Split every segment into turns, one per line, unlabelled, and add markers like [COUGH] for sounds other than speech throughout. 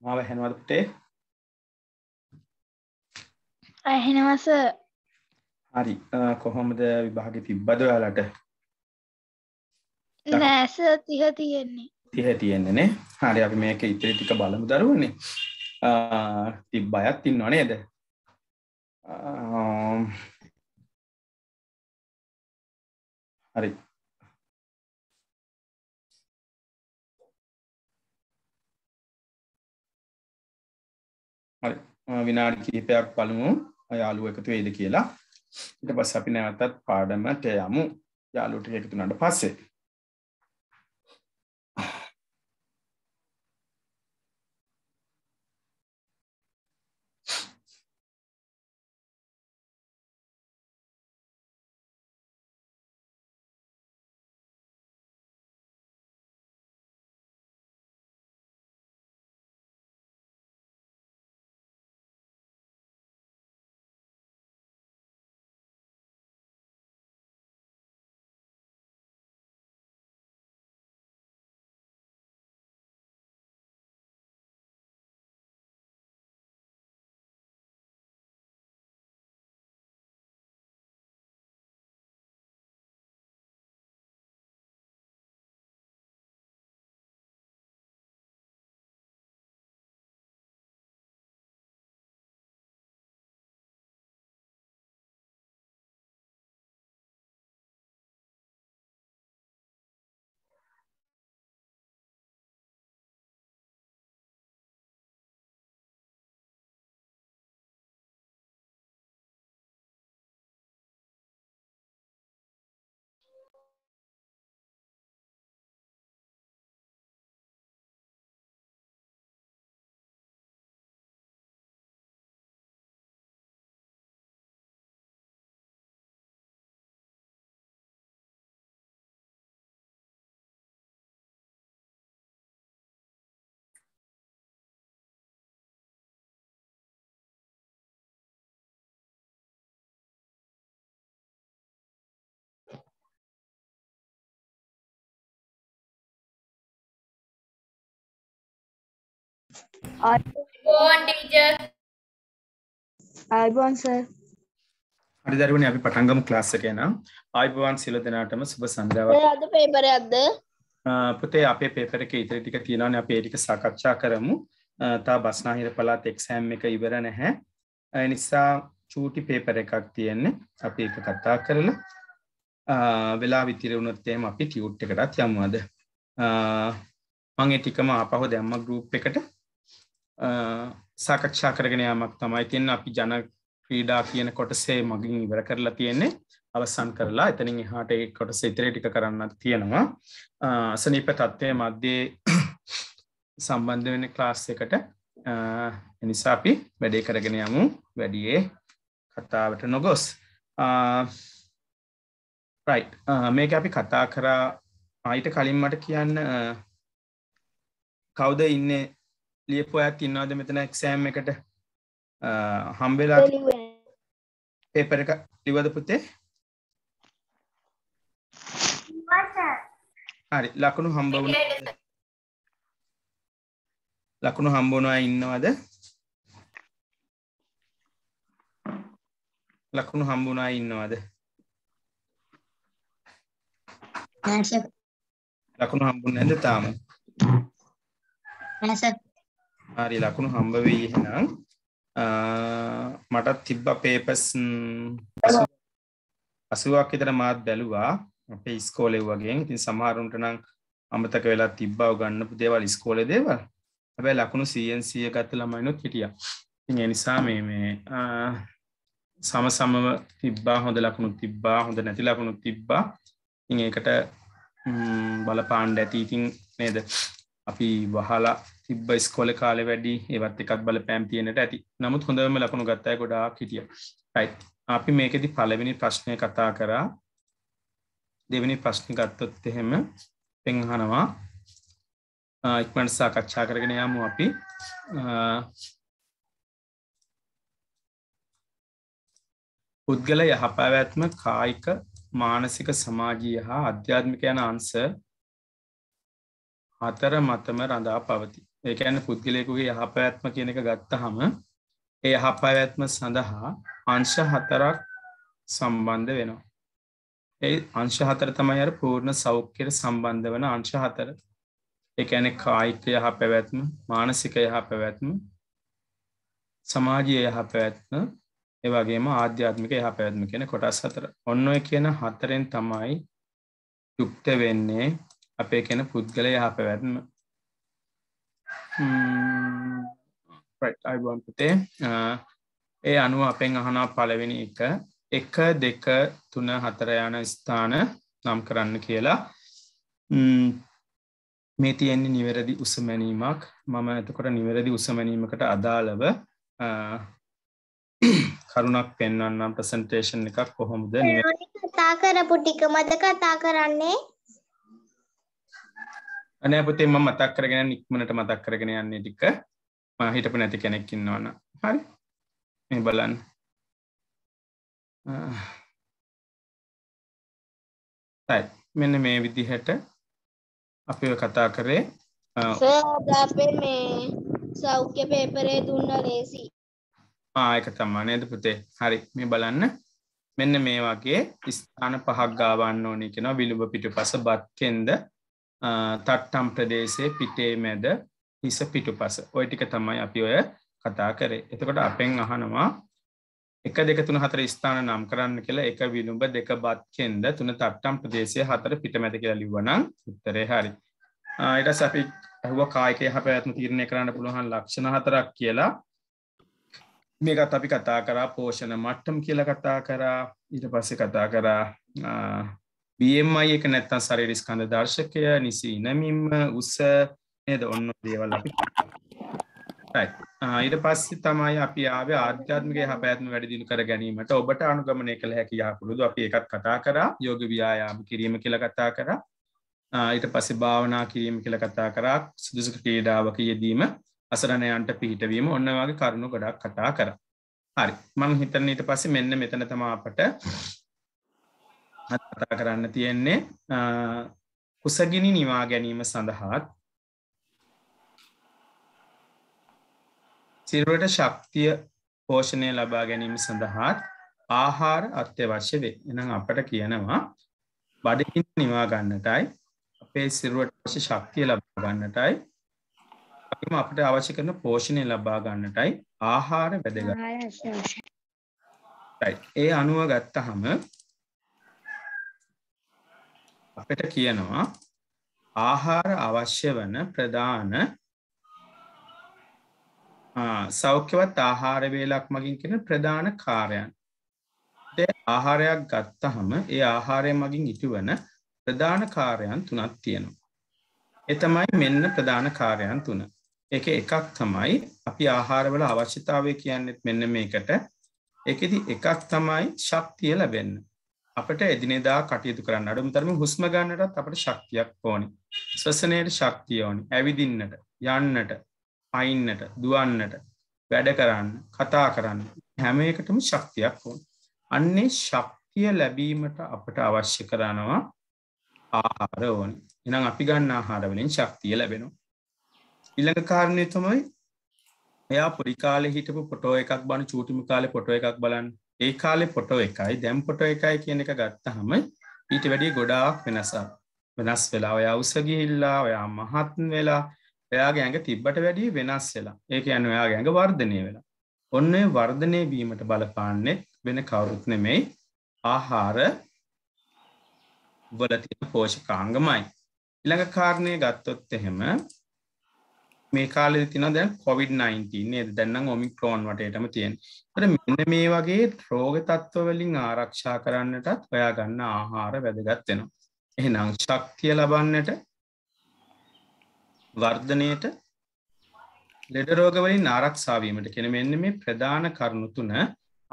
මාව ඇහෙනවද පුතේ? ඇහෙනවා සර්.
හරි කොහොමද විභාගේ තිබ්බද ඔයාලට?
නෑ සර් 30
තියෙන්නේ.
30 තියෙන්නේ නේ. හරි අපි මේක ඉතිරි ටික බලමු දරුවනේ. තිබ්බ අයත් ඉන්නව නේද? හරි විනාඩි කීපයක් පළමු යාලුව එකතු වෙයිද කියලා ඊට පස්ස අපි නැවතත් පාඩමට යමු යාලුට එකතුනට පස්සේ
I born teacher. I born sir
හරි දරුවනි අපි පටන් ගමු ක්ලාස් එක නම් අයිබෝන් සියලු දෙනාටම සුබ සන්ධ්‍යාවක්
අද පේපරයක්ද
පුතේ අපේ පේපර එකේ ඉතිරි ටික තියෙනවානේ අපි ඒ ටික සාකච්ඡා කරමු තා බස්නාහිර පළාත් එක්සෑම් එක ඉවර නැහැ ඒ නිසා චූටි පේපර එකක් තියෙන්නේ අපි ඒක කතා කරලා වෙලා විතිර වුණොත් එහෙම අපි ටියුට් එකටත් යමු අද මම ඒ ටිකම ආපහු දැම්ම ගෲප් එකට සාකච්ඡා කරගෙන යාමක් තමයි තියෙන් අපි ජන ක්‍රීඩා කියන කොටසේ මගින් ඉවර කරලා තියෙන්නේ අවසන් කරලා එතනින් එහාට ඒ කොටස ඉතරේ ටික කරන්න තියෙනවා අසනීප තත්ත්වය මධ්‍යේ සම්බන්ධ වෙන ක්ලාස් එකට එනිසා අපි වැඩේ කරගෙන යමු වැඩියේ කතාවට නොගොස් මේක අපි කතා කරා අයිට කලින් මට කියන්න කවුද ඉන්නේ ලියපු ඇත් ඉන්නවාද මෙතන එක්ෂෑම් එකට හම්බෙලා පේපර එක ලිවද පුතේ හරි ලකුණු හම්බ ලකුණු හම්බුණවා ඉන්නවද ලකුණු හම්බුණා ඉන්නවද ලකුණු හම්බුන්නේ නැද්ද තාම
නැහැ සර්
හරි ලකුණු හම්බ වෙයි එහෙනම් මටත් තිබ්බ පේපස් 80ක් විතර මාත් බැලුවා අපේ ඉස්කෝලේ වගේ. ඉතින් සමහරුන්ට නම් අමතක වෙලා තිබ්බා උගන්නපු දේවල් ඉස්කෝලේ දේවල්. හැබැයි ලකුණු 100න් 100 ගත්ත ළමයිනුත් හිටියා. ඉතින් ඒ නිසා මේ මේ සම සමව තිබ්බා හොඳ ලකුණු තිබ්බා හොඳ නැති ලකුණු තිබ්බා. ඉතින් ඒකට බලපාන්න ඇති ඉතින් නේද? අපි වහලා තිබ්බ ස්කොල කාල වැඩි ඒවත් එකක් බල පෑම් තියෙනට ඇති නමුත් හොඳම ලකුණු ගත්තය ගොඩාක් හිටිය යි අපි මේකෙදි පලවෙනි ප්‍රශ්නය කතා කරා දෙවැනි ප්‍රශ්න ගත්තොත් එහෙම පෙන්හනවා ඉක්මට සාකච්ඡා කරගෙන යමු අපි පුද්ගල යහපැවැත්ම කායික මානසික සමාජීය හා අධ්‍යාත්මික යන අන්ස හතර මතම රඳා පවති. ඒකැන පුද්ගලයකුගේ යහපැත්ම කියන එක ගත්තහම ඒ යහපැවැත්ම සඳහා අංශ හතරක් සම්බන්ධ වෙනවා. ඒ අංශ හතර තමයි අර පූර්ණ සෞඛ්‍යයට සම්බන්ධ වන අංශ හතර එකැන කායික යහ පැවැත්ම මානසික යහ පැවැත්ම සමාජය යහ පැවැත්ම ඒවගේම ආධ්‍යාත්මික යහ පැවැත්ම කියෙන කොටස් හතර ඔන්න කියන හතරෙන් තමයි යුක්ත වෙන්නේ අපේ කෙන පුද්ගල යහ පැවැත්ම අයිබන් පුතේ uh, ඒ අනුව අපෙන් අහනා පලවෙනි එක එක දෙක තුන හතරයන ස්ථාන නම් කරන්න කියලා මේ තියෙන්නේ නිවැරදි උසමැනීමක් මම ඇතකොට නිවැරදි උසමැනීමකට අදාළව uh, කරුණක් පෙන්වන්නම් ප්‍රසන්ටේෂන් එකක් කොහොමද
කතා කරපු ටික මද කතා කරන්නේ
අනෑ පුතේ ම මතක් කරගෙන නික්මනට මතක් කරගෙන යන්නේ ටික හිටපු නැති කෙනෙක්කින්නවන්න හරි මේ බලන්න මෙන්න මේ විදිහට අපි කතා කරේ
අපේ මේ සෞඛ්‍ය පේපරේ දුන්න ලේසි
ආයක තම්මා නේද පුතේ හරි මේ බලන්න මෙන්න මේ වගේ ස්ථාන පහක් ගාවන්න ඕනි කෙනවා විලුඹ පිටු පස බත් කෙන්ද තට්ටම් ප්‍රදේශය පිටේ මැද හිස පිටු පස ඔය ටික තමයි අපි ඔය කතා කරේ එතකොට අපෙන් අහනවා එක දෙක තුන හතර ස්ථාන නම් කරන්න කියලා එක විනුඹ දෙක බත් කෙන්ද තුන තට්ටම් ප්‍රදේශය හතර පිටමැද කියලා ලිව්වනම් උත්තරේ හරි. ඊට අපි ඇහුව කායික යහපැවැත්ම තීරණය කරන්න පුළුවන් ලක්ෂණ හතරක් කියලා. මේකත් අපි කතා කරා පෝෂණ මට්ටම් කියලා කතා කරා ඊට පස්සේ කතා කරා BMI එක නැත්තම් ශරීර ස්කන්ධ දර්ශකය නිසි ඉනමින්ම උස නේද ඔන්න දේවල් අපි ඊට පස්සේ තමයි අපි ආවේ ආධ්‍යාත්මික යහපැවැත්ම වැඩි දියුණු කර ගැනීමට ඔබට අනුගමනය කළ හැකි යහපුරුදු අපි ඒකත් කතා කරා යෝග ව්‍යායාම කිරීම කියලා කතා කරා ඊට පස්සේ භාවනා කිරීම කියලා කතා කරා සුදුසු ක්‍රීඩාවක යෙදීම අසරණයන්ට පිහිටවීම ඔන්න වගේ කරුණු ගොඩක් කතා කරා හරි මම හිතන්නේ ඊට පස්සේ මෙන්න මෙතන තමයි අපට කතා කරන්න තියෙන්නේ කුසගිනි නිවා ගැනීම සඳහාත් සිරුවට ශක්තිය පෝෂණය ලබා ගැනීම සඳහාත් ආහාර අත්‍යවශ්‍ය වේ එනම් අපට කියනවා බඩකින් නිවා ගන්නටයි අපේ සිරුවට වශ ශක්තිය ලබා ගන්නටයි අපම අපට අවශ්‍ය කරන පෝෂණය ලබා ගන්නටයි ආහාර වැදග ඒ අනුව ගත්තහම අපට කියනවා ආහාර අවශ්‍ය වන ප්‍රධාන සෞඛ්‍යවත් ආහාර වේලක් මගින් කෙන ප්‍රධාන කාරයන් ආහාරයක් ගත්තහම ඒ ආහාරය මගින් ඉටුවන ප්‍රධාන කාරයන් තුනක් තියෙනවා. එතමයි මෙන්න ප්‍රධාන කාරයන් තුන. එක එකක් තමයි අපි ආහාරවල අවශ්‍යතාවය කියන්නෙත් මෙන්න මේකට එකදි එකක් තමයි ශක්තිය ලැබෙන්න. අපට එදිනෙදා කටයුතු කරන්න අඩුම තරම හුස්ම ගන්නටත් අපට ශක්තියක් ඕනි ස්වසනයට ශක්තිය ඕනි ඇවිදින්නට යන්නට අයින්නට දුවන්නට වැඩ කරන්න කතා කරන්න හැම එකටම ශක්තියක් ඕන අන්නේ ශක්තිය ලැබීමට අපට අවශ්‍ය කරනවා ආහාර ඕනි එනම් අපි ගන්න ආහාරවලින් ශක්තිය ලැබෙනවා ඉළඟ කාරණය තමයි එයා පොරිකාල හිටපු පොටෝ එකක් බන චූටිමි කාල පොටෝ එකක් බලන්න ඒ කාලේ පොටෝ එකයි දැම් පොටෝ එකයි කියන එක ගත්තහම ඊට වැඩිය ගොඩාක් වෙනසක් වෙනස් වෙලා ඔයා උසගිහිල්ලා ඔයා මහත්න් වෙලා ඔයාගේ ඇඟ තිබ්බට වැඩිය වෙනස් වෙලා ඒක යන ඔයාගේ ඇඟ වර්ධනය වෙලා ඔන්න වර්ධනය වීමට බලපාන්නේ වෙන කවුරුත් නෙමෙයි ආහාර වලතින පෝෂකාංගමයි. ඉළඟ කාරණය ගත්තොත් එහෙම මේ කාලෙ තින දැන් කොවිD-19 දැන්නම් ඔමික්‍රෝන් වටයටම තියෙන් ට මෙන්න මේ වගේ රෝග තත්ත්වවලින් ආරක්ෂා කරන්නටත් ඔයා ගන්න ආහාර වැදගත්වෙනවා. එහෙනම් ශක්තිය ලබන්නට වර්ධනයට ලෙඩරෝගවලින් ආරක්ෂාවීමට කෙන මෙන්න මේ ප්‍රධාන කරුණු තුන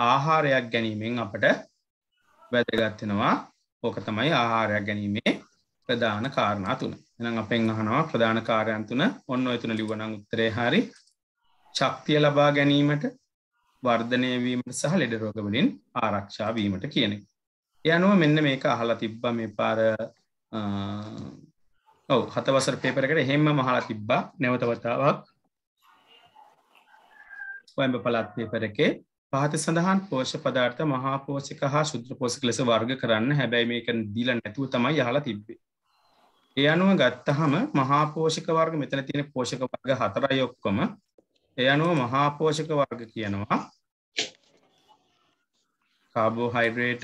ආහාරයක් ගැනීමෙන් අපට වැදගත්වෙනවා ඕක තමයි ආහාරයක් ගැනීමේ ප්‍රධාන කාරණා තුන එනම් අපෙන් අහනවා ප්‍රධාන කාරයන් තුන ඔන්න එතුන ලිවනං උත්තරේ හරි ශක්තිය ලබා ගැනීමට වර්ධනය වීමට සහ ලෙඩ රෝගවලින් ආරක්ෂා වීමට කියනෙ. එය අනුව මෙන්න මේක අහලා තිබ්බ මේ පාර ඔව හතවසර පේපරකට එහෙම මහලා තිබ්බා නැවතවතාවක් කොයඹ පළත් පේපරකේ පහත සඳහන් පෝෂ පදාර්ථ මහාපෝෂික හා සුද්‍ර පෝසික ලෙස වර්ග කරන්න හැබැයි මේක දීල නැතුව තමයි යහලා තිබ්බේ ඒ අනුව ගත්තහම මහා පෝෂික වර්ග මෙතන තියෙන පෝෂක වර්ග හතරයි ඔක්කොම ඒ අනුව මහා පෝෂක වර්ග කියනවා කාබෝහයිඩ්‍රේට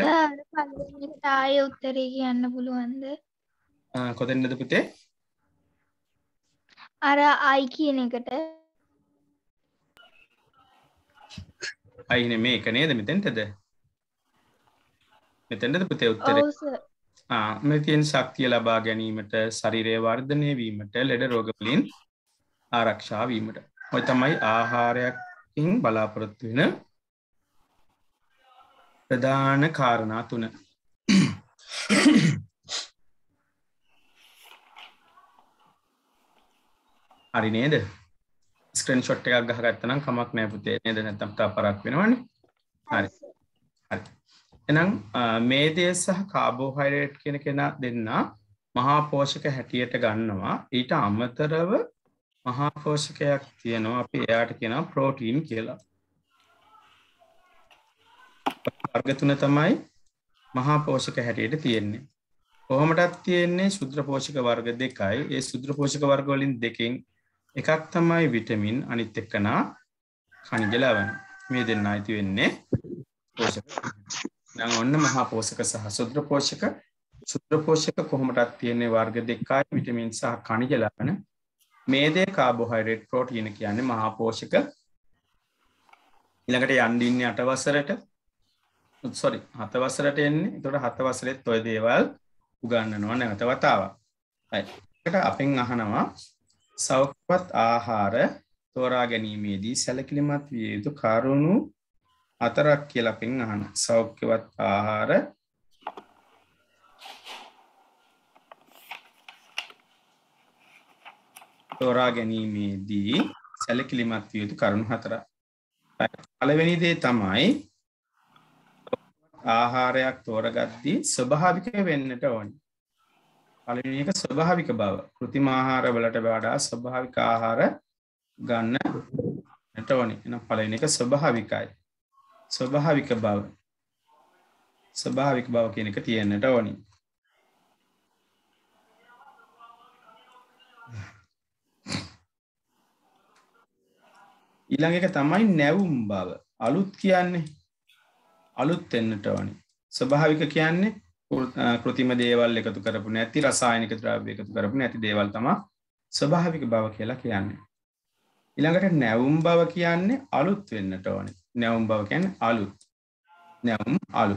ආය උත්තරේ කියන්න පුළුවන්ද
කොතෙන්ද පුතේ
අර අයි කියන එකට
අයින මේ එක නේද මෙතෙන්ටද මෙතැන්ටද පුතේ උත්තර ආමතියෙන් ශක්තිය ලබා ගැනීමට ශරිරය වර්ධනය වීමට ලෙඩ රෝගවලින් ආරක්ෂාවීමට ඔය තමයි ආහාරයක්ින් බලාපොරොත්තු වෙන ප්‍රධාන කාරණා තුන හරි නේද ස්ක්‍රෙන් ෂොට් එකක් ගහගත්තනම් කමක් නෑ පුතේ නේද නැත්තම් තා පරක් වෙනවනේ හරි එනම් මේදය සහ කාබෝහයිරේට් කෙන කෙනා දෙන්නා මහා පෝෂක හැටියට ගන්නවා ඊට අමතරව මහා පෝෂකයක් තියෙනවා අපි එයාට කෙනා ප්‍රෝටීන් කියලා අර්ගතුන තමයි මහා පෝෂක හැටියට තියෙන්නේ කොහොමටත් තියෙන්නේ සුද්‍ර පෝෂක වර්ග දෙකයි ඒ සුද්‍ර පෝෂක වර්ගවලින් දෙකින් එකක් තමයි විටමින් අනිත් එක්කනා කනිජලවන මේ දෙන්න අයිති වෙන්නේ පෝෂක නම් ඔන්න මහා පෝෂක සහ සුද්‍ර පෝෂක සුද්‍ර පෝෂක කොහොමටත් තියෙන්නේ වර්ග දෙකයි විටමින් සහ කණිජ ලබන මේ දේ කාබෝහයිඩ්‍රේට් ප්‍රෝටීන කියන්නේ මහා පෝෂක ඊළඟට යන්ඩින්න අටවසරට සොරි හතවසරට එන්නේ තොට හතවසරෙත් ඔය දේවල් උගන්නනවා නැවත වතාවක්ට අපෙන් අහනවා සෞඛවත් ආහාර තෝරා ගැනීමේදී සැලකිලිමත් විය යුතු කරුණු අතරක් කියලපින් අහන සෞඛ්‍යවත් ආහාර තෝරා ගැනීමේදී සැලකිලිමත් විය යුතු කරුණු හතර. පළවෙනි දේ තමයි ආහාරයක් තෝරගද්දී ස්වභාවික වෙන්නට ඕනි. පළවෙනි එක ස්වභාවික බව. કૃතිම ආහාර වලට වඩා ස්වභාවික ආහාර ගන්න නැට ඕනි. එහෙනම් පළවෙනි එක ස්වභාවිකයි. ස්වභාවික බව ස්වභාවික බව කියනක තියෙන්නට ඕනි ඊළඟ එක තමයි නැවුම් බව අලුත් කියන්නේ අලුත් වෙන්නට ඕනි ස්වභාවික කියන්නේ කෘතිම දේවල් එකතු කරපු නැති රසායනික ද්‍රව්‍ය එකතු කරපු නැති දේවල් තමයි ස්වභාවික බව කියලා කියන්නේ ඊළඟට නැවුම් බව කියන්නේ අලුත් වෙන්නට ඕනේ නැවුම් බවකැන් අලුත් නැවුම් අලු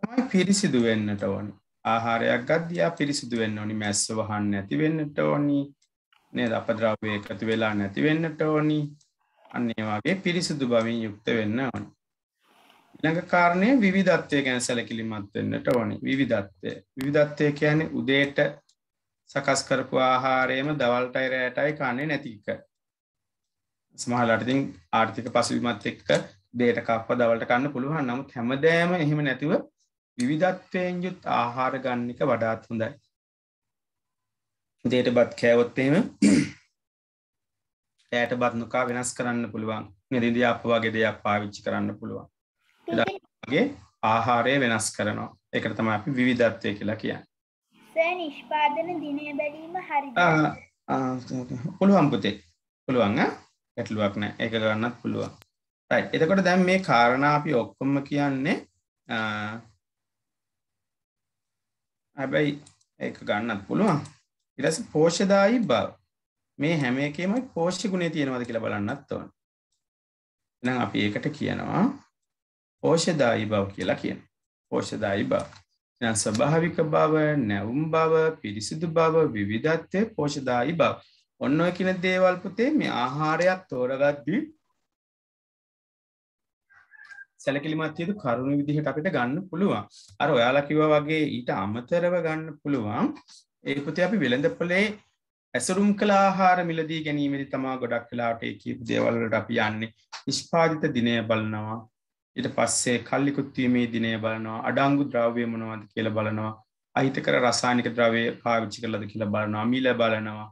තමයි පිරිසිදු වෙන්නට ඕනි ආහාරයක් ගත්දයා පිරිසිදු වෙන්න ඕනි මැස්ස වහන්න නැති වෙන්නට ඕනි නේද අපද්‍රව්ය එකතු වෙලා නැති වෙන්නට ඕනි අන්නේ වගේ පිරිසිදු බවින් යුක්ත වෙන්න ඕනි ඉළඟ කාරණය විධත්වය ගැන සැලකිලිමත් වෙන්නට ඕනි විධත්වය විධත්වය කියන්නේ උදේට සකස් කරපු ආහාරයම දවල්ටයි රෑටයි කන්නේ නැතික සමහලට ඉතින් ආර්ථික පසුබිමත් එක්ක දේට කක්ව දවල්ට කන්න පුළුවන් නමුත් හැමදෑම එහෙම නැතිව විවිධත්වයෙන් යුත් ආහාර ගන්න එක වඩාත් හොඳයි. දේට බත් කෑවොත් එහෙම ඇයට බත් නොකා වෙනස් කරන්න පුළුවන්. නිදිදී අප වගේ දෙයක් පාවිච්චි කරන්න පුළුවන්. ගේ ආහාරය වෙනස් කරනවා. ඒකට තමයි අපි විවිධත්වය කියලා කියන්නේ.
සර් නිෂ්පාදන දිනය බැලීම
හරියද? පුළුවන් පුතේ. පුළුවන් ඈ ඇටලුවක් නෑ එක ගන්නත් පුළුවන් රයි එතකොට දැන් මේ කාරණ අපි ඔක්කොම කියන්නේ හැබැයි එක ගන්නත් පුළුවන් ඉරස පෝෂදායි බව මේ හැම එකේමයි පෝෂ්ි ගුණේ තියෙනවද කියලා බලන්නත් ඕන එනම් අපි ඒකට කියනවා පෝෂදායි බව කියලා කියන පෝෂදායි බව ස්භාවික බව නැවුම් බව පිරිසිදු බව විවිධත්වය පෝෂදායි බව ඔන්න ඔය කියන දේවල් පුතේ මේ ආහාරයක් තෝරගද්දී සැලකිලිමත් යුතු කරුණු විදිහට අපිට ගන්න පුළුවන්. අර ඔයාලා කිව්වා වගේ ඊට අමතරව ගන්න පුළුවන්. ඒ පුතේ අපි වෙළඳපොලේ ඇසුරුම් කළ ආහාර මිලදී ගැනීමේදී තමා ගොඩක් වෙලාට ඒ කියපු දේවල් වලට අපි යන්නේ. නිෂ්පාදිත දිනය බලනවා. ඊට පස්සේ කල්ලිකුත්වීමේ දිනය බලනවා. අඩංගු ද්‍රව්‍ය මොනවද කියලා බලනවා. අහිතකර රසායනික ද්‍රව්‍ය පාවිච්චි කරලාද කියලා බලනවා. මිල බලනවා.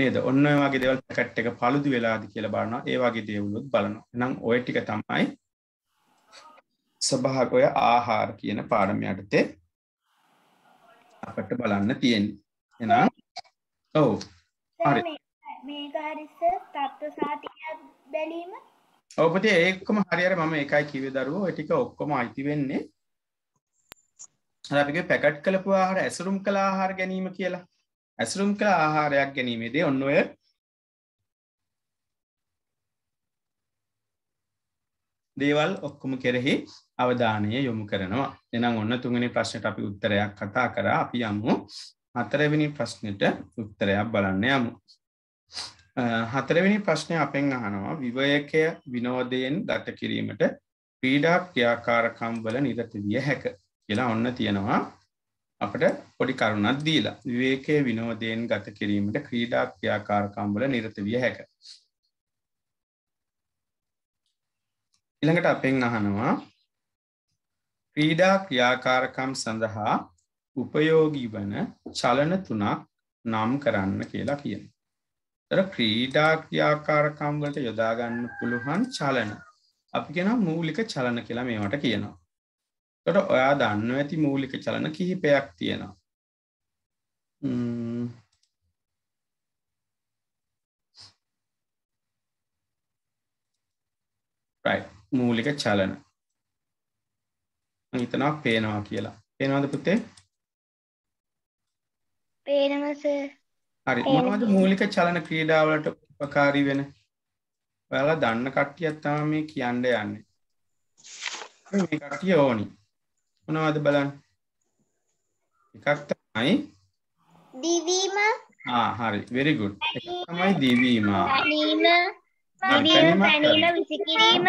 නේද ඔන්න වගේ දෙවල් පැකට් එක පළුදු වෙලාද කියලා බලනවා ඒ වගේ දේවලුත් බලනවා නම් ඔය ටික තමයි ස්වභාවය ආහාර කියන පාඩම යටතේ අපට බලන්න තියෙන්නේ එහෙනම් ඔව්
හරි මේක හරි සර් තත්ත්ව සාතිකයක් බැලීම
ඔව් පුතේ ඒකම හරි අර මම ඒකයි කිව්වේ දරුවෝ ඒ ටික ඔක්කොම අයිති වෙන්නේ අර අපි පැකට් කළපු ආහාර ඇසුරුම් කළ ආහාර ගැනීම කියලා ඇසුරුම් කළ ආහාරයක් ගැනීමේදේ ඔන්නඔය දේවල් ඔක්කුම කෙරෙහි අවධානය යොමු කරනවා එනම් ඔන්න තුගනි ප්‍රශ්නයට අපි උත්තරයක් කතා කර අපි යමු හතරවෙනි ප්‍රශ්නයට උත්තරයක් බලන්න යමු හතරවෙනි ප්‍රශ්නය අපෙන් අහනවා විවයකය විනෝදයෙන් දට කිරීමට පීඩා ක්‍රියාකාරකම් වල නිරත විය හැක කියලා ඔන්න තියෙනවා අපට පොඩි කරුණක් දීලා විවේකය විනෝදයෙන් ගත කිරීමට ක්‍රීඩා ක්‍රියාකාරකම්වල නිරත විය හැක. ඊළඟට අපෙන් අහනවා ක්‍රීඩා ක්‍රියාකාරකම් සඳහා උපයෝගී වන චලන තුනක් නම් කරන්න කියලා කියන. තර ක්‍රීඩා ක්‍රියාකාරකම් වලට යොදා ගන්න පුළුවන් චලන. අපි කියනවා මූලික චලන කියලා මේවට කියනවා. තොට ඔයා දන්න ඇති මූලික චලන කිහිපයක් තියෙනවා මූලික චලන හිතනා පේනවා කියලා පේනවාද පුතේ පේනමස හරි මොනවද මූලික චලන ක්‍රීඩාවලට උපකාරී වෙන ඔයාලා දන්න කට්ටියක් තමයි මේ කියන්න යන්නේ මේ කට්ටිය ඕනි මොනවද බලන්න එකක් තමයි දිවීම හරි වෙරිගුඩ් තමයි දිවීම
විසිකිරීම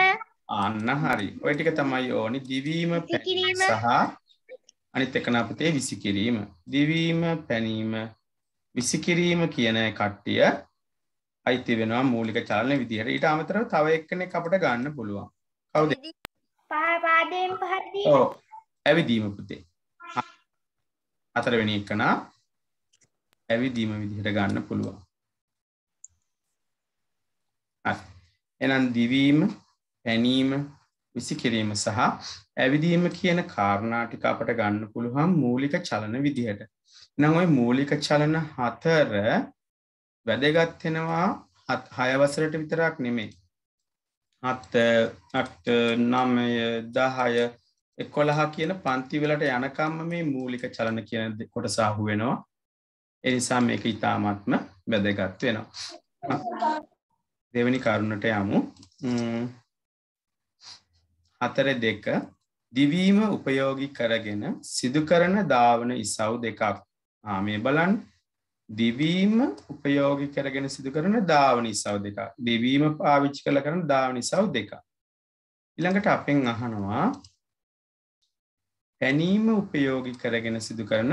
අන්න හරි ඔය ටික තමයි ඕනි දිවීම පැකිරීම සහ අනිත් එක අපතේ විසිකිරීම දිවීම පැනීම විසිකිරීම කියන කට්ටිය අයිති වෙනවා මූලික චලන විදිහට ඊට අමතරව තව එක්කෙනෙක් අපිට ගන්න පුළුවන් කවුද
පහ පාදයෙන් පහර දීලා
ඇවිදීම පුතේ අතරවෙනි එකනා ඇවිදීම විදිහට ගන්න පුළුවන් එනම් දිවීම පැනීම විසි කිරීම සහ ඇවිදීම කියන කාරණාටික අපට ගන්න පුළුවන් මූලික චලන විදිහට නම් ඔයි මූලික චලන හතර වැදගත්වෙනවා හයවසරට විතරක් නෙමේ හත්ත අට නමය දහය එකොළහ කියන පන්තිවලට යනකම්ම මේ මූලික චලන කියන කොටස අහු වෙනවා එනිසා මේක ඉතාමත්ම වැදගත් වෙනවා දෙවැනි කරුණට යමු හතර දෙක දිවීම උපයෝගි කරගෙන සිදුකරන ධාවන ඉසව් දෙකක් ආමේ බලන් දිවීම උපයෝගි කරගෙන සිදුකරන ධාවන ඉසව් දෙක දිවීම පාවිච්චි කළ කරන ධාවන ඉසව් දෙක ඉළඟට අපෙන් අහනවා පැනීම උපයෝගි කරගෙන සිදු කරන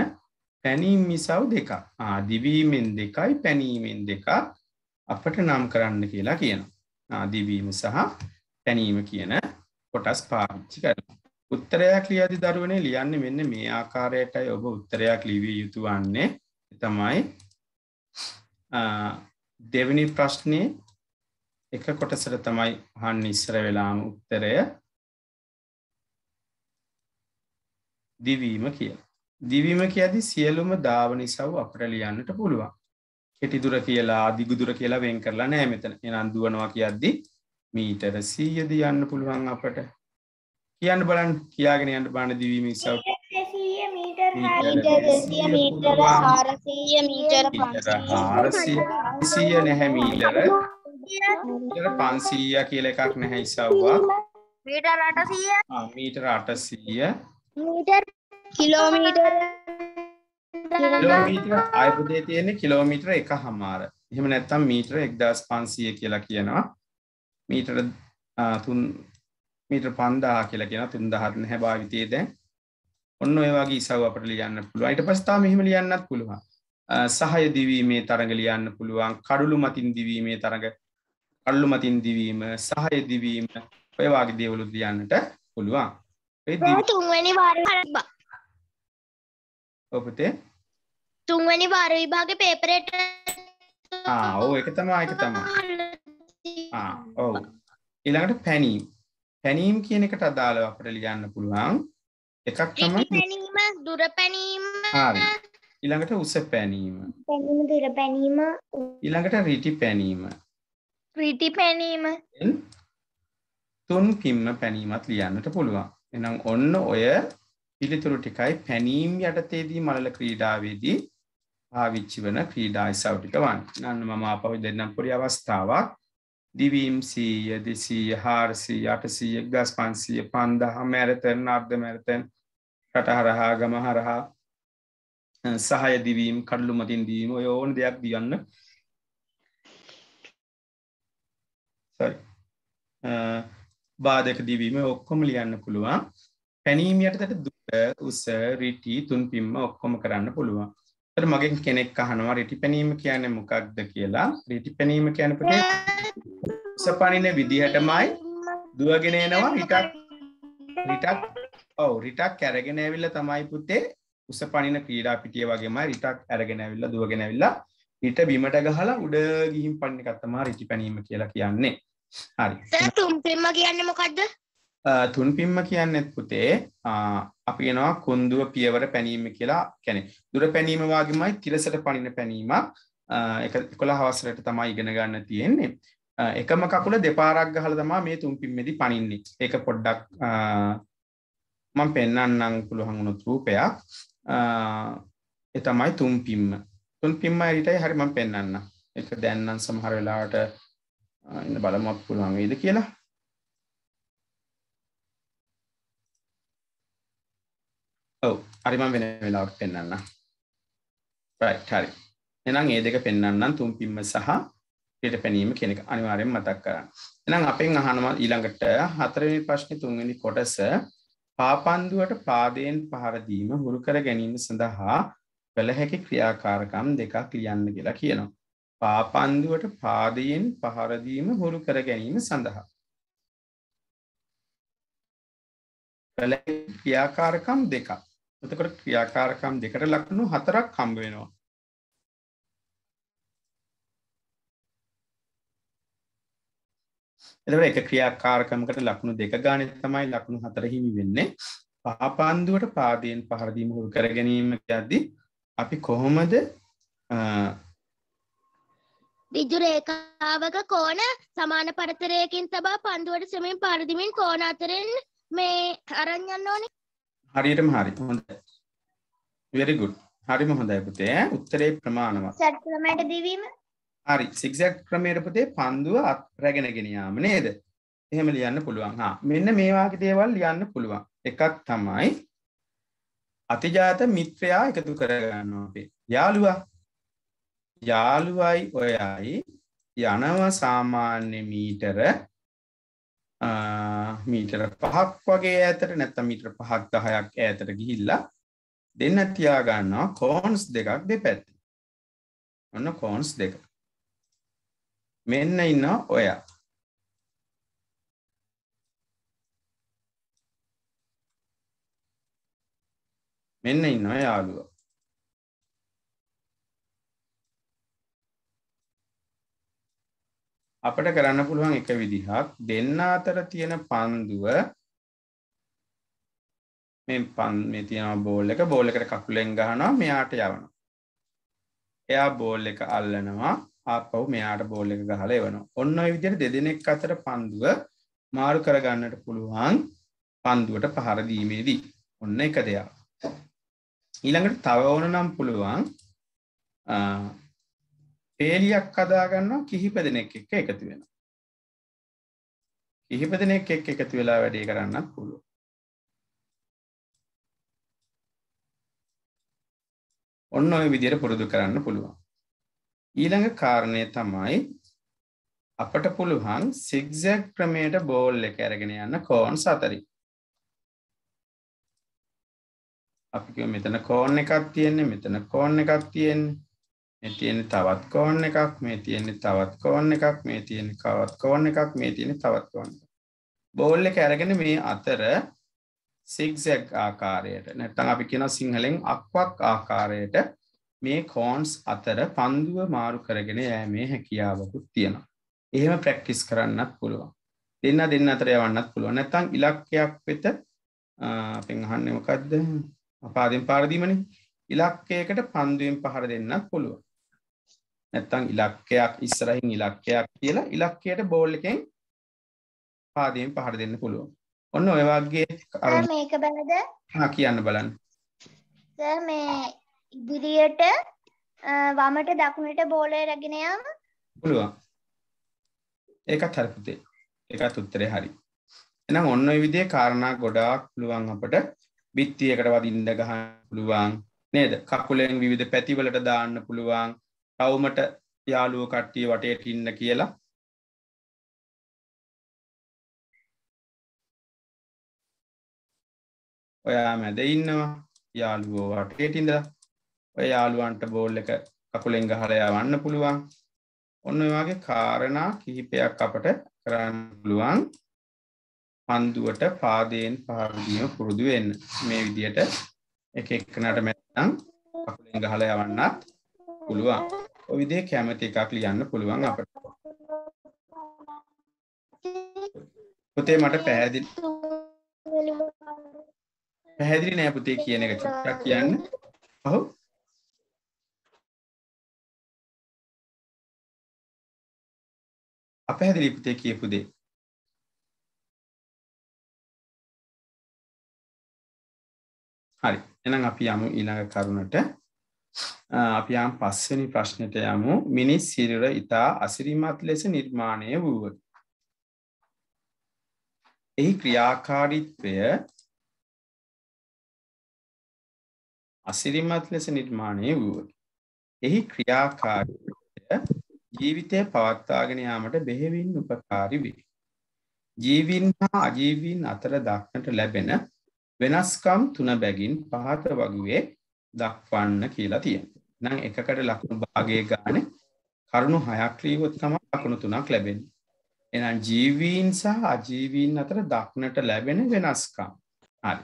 පැනීම් මිසව් දෙක ආදිවීමෙන් දෙකයි පැනීමෙන් දෙක අපට නම් කරන්න කියලා කියන ආදිවීම සහ පැනීම කියන කොටස් පාවිච්චි කර උත්තරයක් ලියදි දරුවනේ ලියන්න මෙන්න මේ ආකාරයටයි ඔබ උත්තරයක් ලිවිය යුතු වන්නේ තමයි දෙවනි ප්‍රශ්නය එක කොටසට තමයි හන් ඉස්සර වෙලාම උත්තරය දිවීම කිය. දිවීම කියදි සියලුම ධාව නිසව් අපට ලියන්නට පුළුවන්. කෙටිදුර කියලා දිගුදුර කියලා වෙන් කරලා නෑ මෙතන එන අන්දුවනවා කියද්දි මීටර සීයද යන්න පුළුවන් අපට කියන්න බලන් කියාගෙන යන්න බාන දිවීම නිසව් හාරසිය නැහැ
මීටර
පන්සීය කියල එකක් නැහැ ඉසව්වා මීටර අටසීය
මීටර් කිලෝමීටර් කිලෝමීටර්
අයපදේ තියෙන්නේ කිලෝමීටර එක හමාර එහෙම නැත්තම් මීටර එක්දස් පන්සිය කියලා කියනවා මීටර තුන් මීටර පන්දා කියලා කියෙන තුන් දහත්න හැභාවිතය දැන් ඔන්න ඒවාගේ ඉසව අපට ලියන්න පුළුව අයිට පස්ථා මෙහෙම ලියන්නත් පුළුවන් සහය දිවීමේ තරඟ ලියන්න පුළුවන් කඩුළු මතින් දිවීමේ තරඟ කල්ලු මතින් දිවීම සහය දිවීම ඔයවාගේ දේවලු ලියන්නට පුළුවන්
තුන්වැනි වාර ඔපතේ තුන්වැනි වාර විභාග පේපරේට
ඕ එක තමා එක
තමා
ඔව ඊළඟට පැනීම් පැනීම් කියන එකට අදාළව අපට ලියන්න පුළුවන් එකක් තමයි
දුර පැනීම
හරි ඊළඟට උස පැනීම
පැනීම දුර පැනීම
ඊළඟට රීටි පැනීම
රීටි පැනීම
තුන් පිම්ම පැනීමත් ලියන්නට පුළුවන් එනම් ඔන්න ඔය පිළිතුරු ටිකයි පැනීම් යටතේදී මලල ක්‍රීඩාවේදී පාවිච්චි වන ක්‍රීඩා ඉසව් ටික වන් නන්න මම අපවි දෙන්නම් පොඩි අවස්ථාවක් දිවීම් සීය දෙසීය හාරසී අටසීය එක්දස් පන්සීය පන්දහ මැරතැන් අර්ධ මැරතැන් රටහරහා ගමහරහා සහය දිවීම් කඩලු මතින් දීම ඔය ඕන දෙයක් දියන්න බාධක දිවීම ඔක්කොම ලියන්න පුළුවන් පැනීමයට තට දුට උස රිටි තුන් පිම්ම ඔක්කොම කරන්න පුළුවන් තර මගෙන් කෙනෙක් අහනවා රිටි පැනීම කියන මොකක්ද කියලා රිටි පැනීම කියනකට උසපනින විදිහටමයි දුවගෙන එනවා රිටක් රිටක් ඔව රිටක් කැරගෙන ඇවිල්ල තමයි පුතේ උසපනින ක්‍රීඩා පිටිය වගේම රිටක් ඇරගෙන ඇවිල්ලා දුවගෙන ඇවිල්ලා ඊට බිමට ගහලා උඩ ගිහින් පන්න එකත්තමා රිටි පැනීම කියලා කියන්නේ හරි
තුන් පිම්ම කියන්නේ මොකක්ද
තුන් පිම්ම කියන්නේත් පුතේ අපි කියනවා කුන්දුව පියවර පැනීම කියලා කියන්නේ දුර පැනීම වගේමයි තිරසට පනින පැනීමක් ඒක 11 වසරට තමයි ඉගෙන ගන්න තියෙන්නේ එකම කකුල දෙපාරක් ගහලා තමයි මේ තුන් පිම්මේදී පනින්නේ ඒක පොඩ්ඩක් මම පෙන්වන්නම් පුළුවන් උනොත් රූපයක් ඒ තමයි තුන් පිම්ම තුන් පිම්ම ඇරිටයි හරි මම පෙන්වන්නම් ඒක දැන් නම් සමහර වෙලාවට එන්න බලමත් පුළුවන් වෙයිද කියලා ඔව් හරි මම වෙන වෙලාවකට පෙන්වන්නම් right හරි එහෙනම් මේ දෙක පෙන්වන්නම් තුන් පිම්ම සහ පිට පැනීම කියන එක අනිවාර්යෙන් මතක් කරගන්න එහෙනම් අපෙන් අහනවා ඊළඟට හතරවෙනි ප්‍රශ්නේ තුන්වෙනි කොටස පාපන්දුවට පාදයෙන් පහර දීම හුරු කර ගැනීම සඳහා කළ හැකි ක්‍රියාකාරකම් දෙකක් ලියන්න කියලා කියනවා පාපන්දුවට පාදයෙන් පහරදීම හොරු කර ගැනීම සඳහා. ක්‍රියාකාරකම් දෙකක් එතකට ක්‍රියාකාරකම් දෙකට ලක්ුණු හතරක් කම්බ වෙනවා. එතකට එක ක්‍රියාකාරකමකට ලක්ුණු දෙක ගානෙ තමයි ලක්ුණු හතර හිමි වෙන්නේ පාපන්දුවට පාදයෙන් පහරදීම හුරු කර ගැනීම යද්දී අපි කොහොමද
විදුර ඒකාවක කෝන සමාන පරතරයකින් තබා පන්දුවට සමින් පරදිමින් කෝන අතරෙන් මේ අරංයන්න ඕනේ
හරියටම හරි හොඳ වෙරිගුඩ් හරිම හොඳයි පුතේ උත්තරේ ප්‍රමාණවත්
සැට් ක්‍රමයට දිවීම
හරි සික්සැක් ක්‍රමයට පුතේ පන්දුව රැගෙන ගෙන යාම නේද එහෙම ලියන්න පුළුවන් හා මෙන්න මේ වගේ දේවල් ලියන්න පුළුවන් එකක් තමයි අතිජාත මිත්‍රයා එකතු කරගන්නවා අපි යාළුවා යාළුවයි ඔයයි යනව සාමාන්‍ය මීටර මීටර පහක් වගේ ඇතට නැත්ත මීටර පහක් දහයක් ඇතට ගිහිල්ලා දෙන්න තියාගන්නවා කෝන්ස් දෙකක් දෙ පැත්ති ඔන්න කෝන්ස් දෙක මෙන්න ඉන්න ඔයා මෙන්න ඉන්න යාළුව අපට කරන්න පුළුවන් එක විදිහක් දෙන්න අතර තියෙන පන්දුව මේ පන් මේ තියෙන බෝල් එක බෝල් එකට කකුලෙන් ගහනවා මෙයාට යවනවා එයා බෝල් එක අල්ලනවා ආපහු මෙයාට බෝල් එක ගහලා එවනවා ඔන්න ඔය විදිහට දෙදෙනෙක් අතර පන්දුව මාරු කරගන්නට පුළුවන් පන්දුවට පහර දීමේදී ඔන්න එක දෙයක් ඊළඟට තව ඕන නම් පුළුවන් පේලියක් අදාගන්නවා කිහිප දෙනෙක් එක්ක එකතු වෙන කිහිප දෙනෙක් එක් එකතු වෙලා වැඩේ කරන්න පුළුව ඔන්න ඔය විදියට පුරුදු කරන්න පුළුවන් ඊළඟ කාරණය තමයි අපට පුළුවන් සික්සැක් ක්‍රමයට බෝල් එක ඇරගෙන යන්න කෝන් සතරි අපි මෙතන කෝන් එකක් තියෙන්නේ මෙතන කෝන් එකක් තියෙන්නේ මේ තියෙන තවත් කෝන් එකක් මේ තියෙන තවත් කෝන් එකක් මේ තියෙන තවත් කෝන් එකක් මේ තියෙන තවත් කෝන් එකක් බෝල් එක අරගෙන මේ අතර සිග්සැග් ආකාරයට නැත්තම් අපි කියන සිංහලෙන් අක්වක් ආකාරයට මේ කෝන්ස් අතර පන්දුව මාරු කරගෙන යෑමේ හැකියාවකුත් තියෙනවා එහෙම ප්‍රැක්ටිස් කරන්නත් පුළුවන් දෙන්න දෙන්න අතර යවන්නත් පුළුවන් නැත්තම් ඉලක්කයක් වෙත අපෙන් අහන්නේ මොකද්ද අපාදෙන් පාර දීමනේ ඉලක්කයකට පන්දුවෙන් පහර දෙන්නත් පුළුවන් නැත්තං ඉලක්කයක් ඉස්සරහින් ඉලක්කයක් කියලා ඉලක්කයට බෝල් එකෙන් පාදයෙන් පහර දෙන්න පුළුවන් ඔන්න ඔය වගේ
මේක බලද
හා කියන්න බලන්න
මේ ඉදිරියට වමට දකුණට බෝලය රැගෙන යාම
පුළුවන් ඒකත් හරි පුතේ ඒකත් උත්තරේ හරි එහෙනම් ඔන්න ඔය විදිහේ කාරණා ගොඩාක් පුළුවන් අපට බිත්තියකට වදින්න ගහන්න පුළුවන් නේද කකුලෙන් විවිධ පැතිවලට දාන්න පුළුවන් රවමට යාළුව කට්ටිය වටේට ඉන්න කියලා ඔයා මැද ඉන්නවා යාළුවෝ වටේට ඉඳලා ඔය යාළුවන්ට බෝල් එක කකුලෙන් ගහලා යවන්න පුළුවන් ඔන්න ඔය වගේ කාරණා කිහිපයක් අපට කරන්න පුළුවන් පන්දුවට පාදයෙන් පාරදීම පුරුදු වෙන්න මේ විදියට එක එක්කනට මැත්තම් කකුලෙන් ගහලා යවන්නත් පුළුවන් ඔවිදේ කැමති එකක් ලියන්න පුළුවන් අපට පුතේ මට පැහැදිලි පැහැදිලි නෑ පුතේ කියන එක චුට්ටක් කියන්න
ඔහු අපැහැදිලි පුතේ කියපු දේ හරි එහෙනම් අපි යමු
ඊළඟ කරුණට අපි යම් පස්වෙනි ප්‍රශ්නයට යමු මිනිස් සිරුර ඉතා අසිරිමත් ලෙස නිර්මාණය වූව. එහි ක්‍රියාකාරීත්වය අසිරිමත් ලෙස නිර්මාණය වූව. එහි ක්‍රියාකාරීත්වය ජීවිතය පවත්වාගෙන යාමට බෙහෙවින් උපකාරී වේ. ජීවීන් හා අජීවීන් අතර දක්නට ලැබෙන වෙනස්කම් තුන බැගින් පහත වගේ දක්වන්න කියලා තියෙන. නම් එකකට ලකුණු භාගය ගාන කරුණු හයක් ලීවොත් තමයි ලකුණු තුනක් ලැබෙන්නේ. එහෙනම් ජීවීන් සහ අජීවීන් අතර දක්නට ලැබෙන වෙනස්කම්. හරි.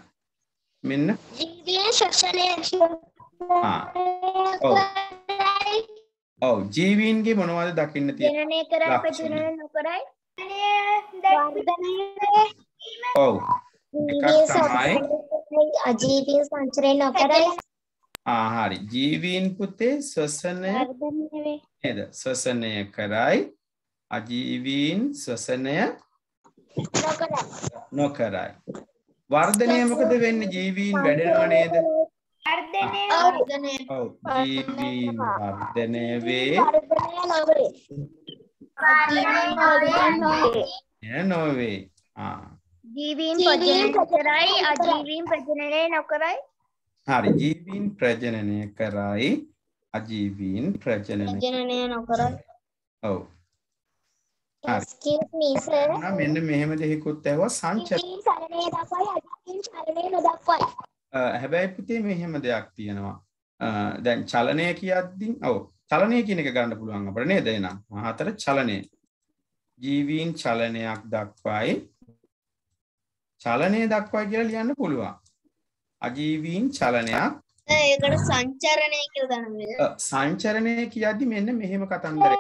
මෙන්න
ජීවීන් ශෝෂණය ඔව්
ඔව් ජීවීන්ගේ මොනවද දකින්න තියෙන්නේ? ජනනය කරයි ප්‍රජනනය නොකරයි. ඔව්
එකක් තමයි අජීවීන් සංචරය නොකරයි
ආහාරි ජීවීන් පුතේ ස්වසනය නේද ස්වසනය කරයි අජීවීන් ස්වසනය නොකරයි වර්ධනය මොකද වෙන්න ජීවීන් වැඩෙනවා නේද ජීවීන් වර්ධනය වේ නොවේ
ජීවීන් පජනය කරයි අජීවීන් ප්‍රජනනය නොකරයි
හරි ජීවීන් ප්‍රජනනය කරයි අජීවීන් ප්‍රජනනය නොකරයි. ඔව්. excuse me sir මෙන්න මෙහෙම දෙහිකුත් ඇහුවා සංචරණය සරණේ දක්වයි අජීවීන් චලනය නොදක්වයි. හැබැයි පුතේ මෙහෙම දෙයක් තියෙනවා දැන් චලනය කියද්දී ඔව් චලනය කියන එක ගන්න පුළුවන් අපට නේද එහෙනම් හතර චලනය ජීවීන් චලනයක් දක්වයි චලනය දක්වයි කියලා ලියන්න පුළුවන් අජීවීන් චලනයක්
ඒකට සංචරණය කියලා
සංචරණය කියද්දි මෙන්න මෙහෙම කතන්දරය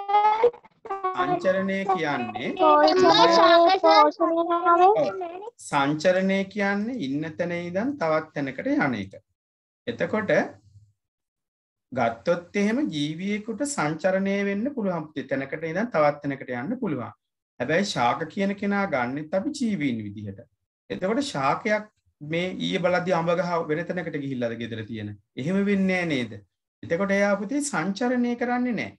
සංචරණය කියන්නේ සංචරණය කියන්නේ ඉන්න තැන ඉඳන් තවත් තැනකට යන එක. එතකොට ගත්තොත් එහෙම ජීවියෙකුට සංචරණය වෙන්න පුළුවන් තැනකට ඉඳන් තවත් තැනකට යන්න පුළුවන්. හැබැයි ශාක කියන කෙනා ගන්නෙත් අපි ජීවීන් විදිහට. එතකොට ශාකයක් මේ ඊය බලදදි අඹගහ වෙනතනකට ගිහිල්ලද ගෙදර තියෙන එහෙම වෙන්නේ නේද එතකොට එයාපුතේ සංචරණය කරන්නේ නෑ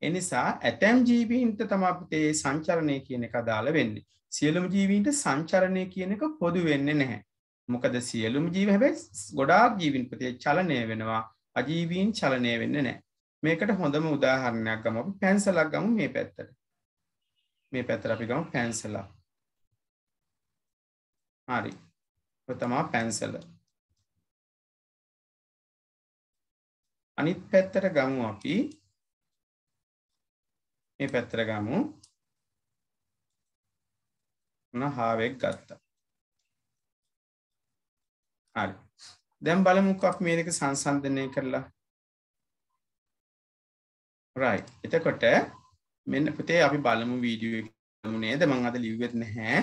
එනිසා ඇතැම් ජීවීන්ට තමාපුතේ සංචරණය කියන එක දාල වෙන්නේ සියලුම ජීවීන්ට සංචරණය කියන එක පොදු වෙන්න නැහැ මොකද සියලුම ජීව හැබැයි ගොඩාක් ජීවින්පතිය චලනය වෙනවා අජීවීන් චලනය වෙන්න නෑ මේකට හොඳම උදාහරණයක් ගම අපි පැන්සලක් ගමු මේ පැත්තට මේ පැත්තර අපි ගම පැන්සලා
හරි තමා පැන්සල
අනිත් පැත්තට ගමු අපි මේ පැත්තර ගමු හාවෙක් ගත්තා හරි දැම් බලමුක් අප මේක සංසන්ධනය කරලා රයි එතකොට මෙන්න පුතේ අපි බලමු වීඩියෝ නේද මං අද ලිව්වෙත් නැහැ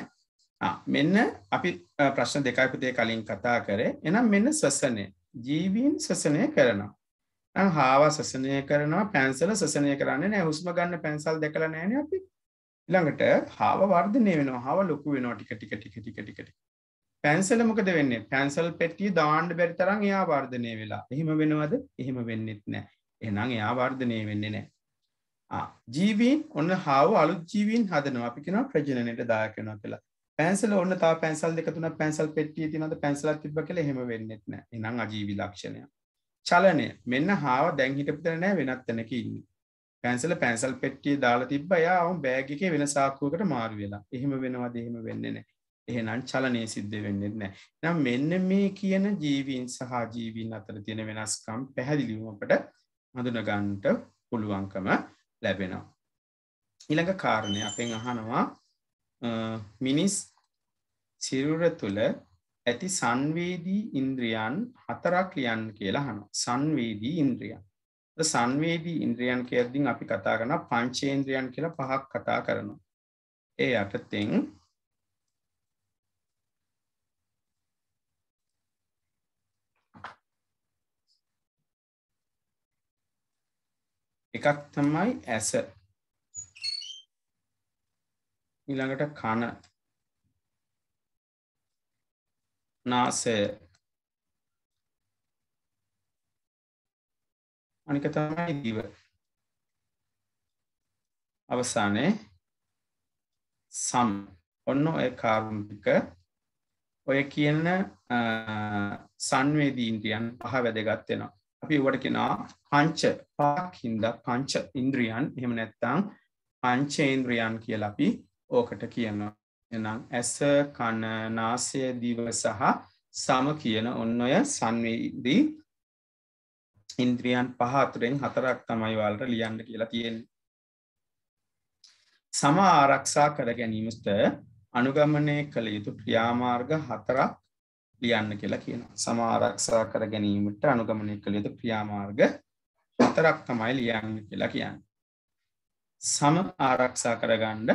මෙන්න අපි ප්‍රශ්න දෙකයිපතය කලින් කතා කරේ එනම් මෙන්න ස්වසනය ජීවීන් ස්වසනය කරනවා හාවා සසනය කරනවා පැන්සල සසනය කරන්න නෑ හුස්ම ගන්න පැන්සල් දෙකල නෑන අපි ළඟට හාව වර්ධනය වෙන හාව ලොකු වෙනවා ටික ටික ටික ටික ටිකට පැන්සල මොකද වෙන්න පැන්සල් පෙටිය දාණ්ඩ බැරි තරම් එයා වර්ධනය වෙලා එහෙම වෙනවද එහෙම වෙන්නෙත් නෑ එනම් එයා වර්ධනය වෙන්නේ නෑ ජීවීන් ඔන්න හාව අලු ජීවීන් හදනවා අපි කෙන ප්‍රජනයට දායකනවා කියලා පැන්සල ඔන්න තා පැන්සල් දෙක තුන පැන්සල් පෙට්ටිය තිනද පැන්සලත් තිබ කළ හෙම වෙන්නෙත් නෑ එනම් අජීවි ලක්ෂණය චලනය මෙන්න හාව දැන් හිටපිතර නෑ වෙනත් තැනක ඉන්න පැන්සල පැන්සල් පෙට්ටිය දාලා තිබ යාවුම් බෑග එක වෙන සාක්කුවකට මාරු වෙලා එහෙම වෙනවා දෙහෙම වෙන්න නෑ එහෙනම් චලනය සිද්ධ වෙන්නෙත් නෑ නම් මෙන්න මේ කියන ජීවීන් සහ ජීවීන් අතර තියෙන වෙනස්කම් පැහැදිලිවමට හඳුනගන්ට පුළුවන්කම ලැබෙනවා ඊළඟ කාරණය අපෙන් අහනවා මිනිස් සිරුර තුළ ඇති සංවේදී ඉන්ද්‍රියන් හතරක් ලියන් කියලා හනු සංවේදී ඉන්ද්‍රියන් සංවේදී ඉන්ද්‍රියන් කියද්දිින් අපි කතා කරන පංචේන්ද්‍රියන් කියලා පහක් කතා කරනු ඒ අටතෙන් එකක් තමයි ඇස ඊළඟට කන නාසය අනික තමයි දිව අවසානයේ සම් ඔන්න ඔය කාරුම්ික ඔය කියන සංවේදීන්ද්‍රියන් පහ වැදගත්වෙනවා අපි ඔවට කෙනා පංච පාක් හින්ද පංච ඉන්ද්‍රියන් එහෙම නැත්තං පංචේන්ද්‍රියන් කියලපි ඕකට කියනවා නම් ඇස කන නාසය දිව සහ සම කියන ඔන්න ඔය සංවේදී ඉන්ද්‍රියන් පහතුරෙන් හතරක් තමයි වල්ට ලියන්න කියලා තියෙන් සම ආරක්ෂා කර ගැනීමට අනුගමනය කළ යුතු ක්‍රියාමාර්ග හතරක් ලියන්න කියලා කියන සම ආරක්ෂා කර ගැනීමට අනුගමනය කළ යුතු ක්‍රියාමාර්ග හතරක් තමයි ලියන්න කියලා කියන්න සම ආරක්ෂා කරගණ්ඩ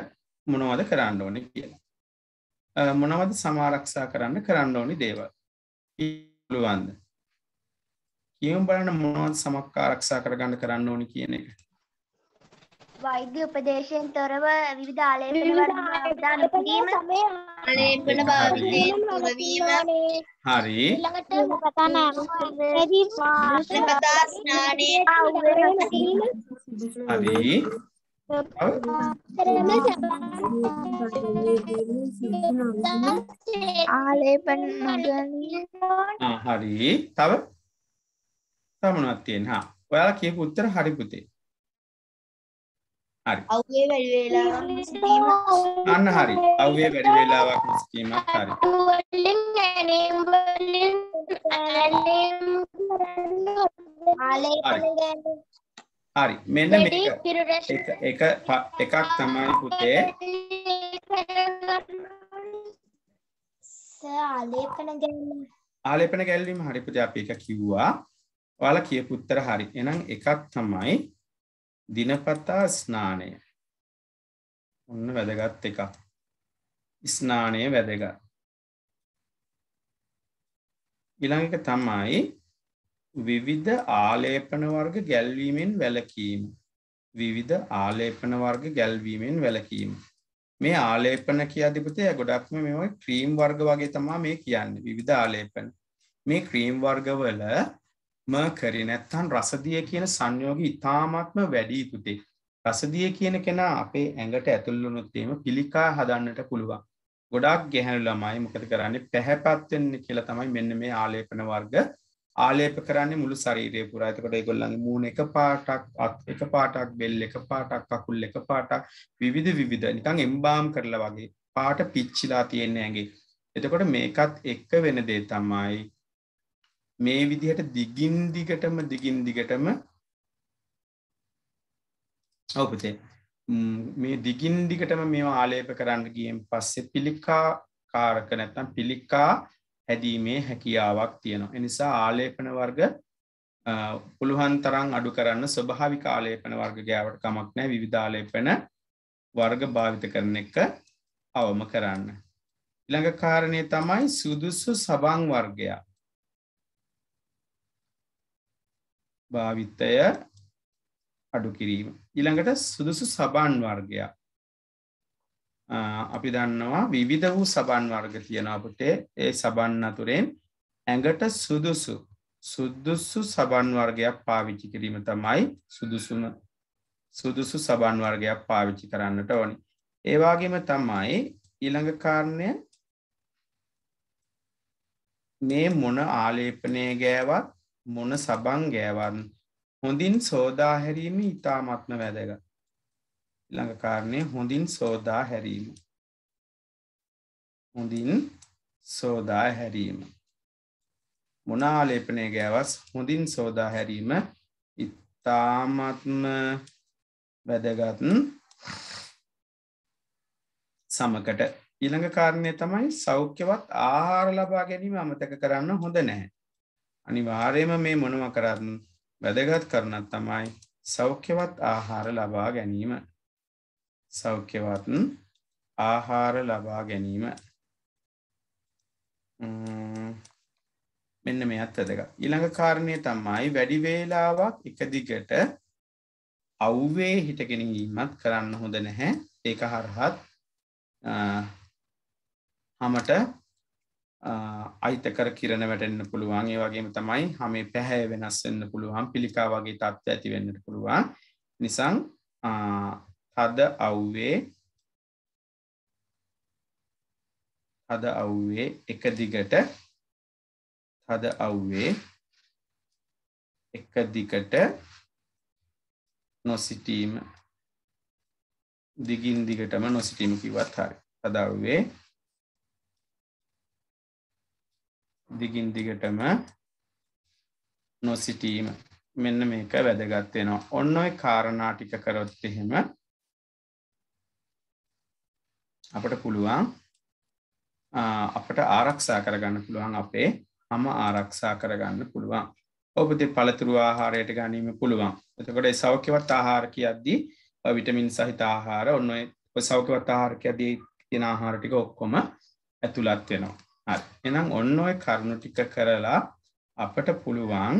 මොනවද කරන්න ඕන කියලා මොනවද සමාරක්ෂා කරන්න කරන්න ඕනි දේව පුළුවන්ද කියම් බලන්න මොනවත් සමක් ආරක්ෂා කරගන්න කරන්න ඕනි කියන එක
වෛද්‍ය උපදේශයෙන් තොරව විවිධ ආලේපන වර්ධන කිරීම ආලේපන භාවිතයෙන් තොරවීම හරි ඊළඟට මොකතන ඇමරිකාවේ ස්නානයේ හරි ආලේපන හරි තව
තමනත් තියෙන් හා ඔයාලා කියපු උත්තර හරි පුතේ හරි
අව්වේ වැඩි වේලාවක් අන්න හරි අව්වේ වැඩි වේලාවක්
මිස්කීමක් හරි ආලේපන ගැන හරි මෙන්න මේක එක එකක් තමයි පුතේ
ආලේපන ගැල්වීම
ආලේපන ගැල්වීම හරි පුතේ අපි එක කිව්වා ඔයාලා කියපු උත්තර හරි එහෙනම් එකක් තමයි දිනපතා ස්නානය ඔන්න වැදගත් එකක් ස්නානය වැදගත් ඊළඟ එක තමයි විවිධ ආලේපන වර්ග ගැල්වීමෙන් වැළකීම විවිධ ආලේපන වර්ග ගැල්වීමෙන් වැළකීම මේ ආලේපන කියාධිපතය ගොඩක්ම මෙ ක්‍රීම් වර්ග වගේ තමා මේ කියන්න විවිධ ආලේපන මේ ක්‍රීම් වර්ගවල ම කරි නැත්තන් රසදිය කියන සංයෝග ඉතාමත්ම වැඩි යුතුතේ රසදිය කියන කෙනා අපේ ඇඟට ඇතුල්ලුනුත්තේම පිළිකා හදන්නට පුළුවන් ගොඩක් ගැහැනු ළමයි මොකද කරන්නේ පැහැපත්වෙන්න කියලා තමයි මෙන්න මේ ආලේපන වර්ග ආලේප කරන්නේ මුළු ශරීරය පුරා එතකොට ඒගොල්ලන්ගේ මූණ එක පාටක් අත් එක පාටක් බෙල් එක පාටක් කකුල් එක පාටක් විවිධ විවිධ නිකන් එම්බාම් කරලා වගේ පාට පිච්චිලා තියෙන ඇගේ එතකොට මේකත් එක්ක වෙන දේ තමයි මේ විදිහට දිගින් දිගටම දිගින් දිගටම ඔපතේ මේ දිගින් දිගටම මේ ආලේප කරන්න ගියෙන් පස්සේ පිළිකා කාරක නැත්නම් පිළිකා හැදීමේ හැකියාවක් තියෙනවා. එනිසා ආලේපන වර්ග පුළුවන් තරම් අඩු කරන්න ස්වභාවි කාලේපන වර්ග ගෑවට කමක් නෑ විවිධාලේපන වර්ග භාවිත කරන එක අවම කරන්න. ඉළඟ කාරණය තමයි සුදුසු සබං වර්ගයා භාවිතය අඩු කිරීම. ඉළඟට සුදුසු සබන් වර්ගයක් අපි දන්නවා විවිධ වූ සබන් වර්ග තියෙන අපට ඒ සබන් අතුරෙන් ඇඟට සුදුසු සුද්දුස්සු සබන් වර්ගයක් පාවිච්චි කිරීම තමයි සුදුසුම සුදුසු සබන් වර්ගයක් පාවිච්චි කරන්නට ඕනි ඒවාගේම තමයි ඊළඟ කාරණය මේ මොන ආලේපනය ගෑවත් මොන සබන් ගෑවන් හොඳින් සෝදාහැරීම ඉතාමත්ම වැදගත් ළඟකාරණය හොඳින් සෝදා හැරීම හොඳින් සෝදා හැරීම මොනාලේපනය ගෑවස් හොඳින් සෝදා හැරීම ඉතාමත්ම වැදගත්න් සමකට ඊළඟ කාරණය තමයි සෞඛ්‍යවත් ආහාර ලබා ගැනීම අමතක කරන්න හොඳ නැහැ අනිවාර්යම මේ මොනව කරත් වැදගත් කරනත් තමයි සෞඛ්‍යවත් ආහාර ලබා ගැනීම සෞඛ්‍යවත් ආහාර ලබා ගැනීම මෙන්න මේ අත්තදක ඉළඟ කාරණය තම්මයි වැඩි වේලාවක් එකදිගට අව්වේ හිටගෙනීමත් කරන්න හොඳ නැහැ ඒක හරහත් හමට අයිතකර කිරන වැටෙන්න්න පුළුවන් ඒ වගේම තමයි හමේ පැහැ වෙනස්වෙන්න පුළුවන් පිළිකා වගේ තත්ත්ව ඇති වෙන්නට පුළුවන් නිසං හද අව්වේ හද අව්වේ එක දිගට හද අව්වේ එක දිගට නොසිටීම දිගින් දිගටම නොසිටීම කිවත් හරි හද අව්වේ දිගින් දිගටම නොසිටීම මෙන්න මේක වැදගත් වෙනවා ඔන්න ඔය කාරණා ටික කරොත් එහෙම අපට පුළුවන් අපට ආරක්ෂා කරගන්න පුළුවන් අපේ හම ආරක්ෂා කරගන්න පුළුවන් ඔබති පළතුරු ආහාරයට ගැනීම පුළුවන් එතකොට සෞඛ්‍යවත් ආහාර කියද්දී විටමින් සහිත ආහාර ඔන්න සෞඛ්‍යවත් ආහාරකයදී තින ආහාරටික ඔක්කොම ඇතුළත් වෙනවා එනම් ඔන්න ඔය කරුණු ටික කරලා අපට පුළුවන්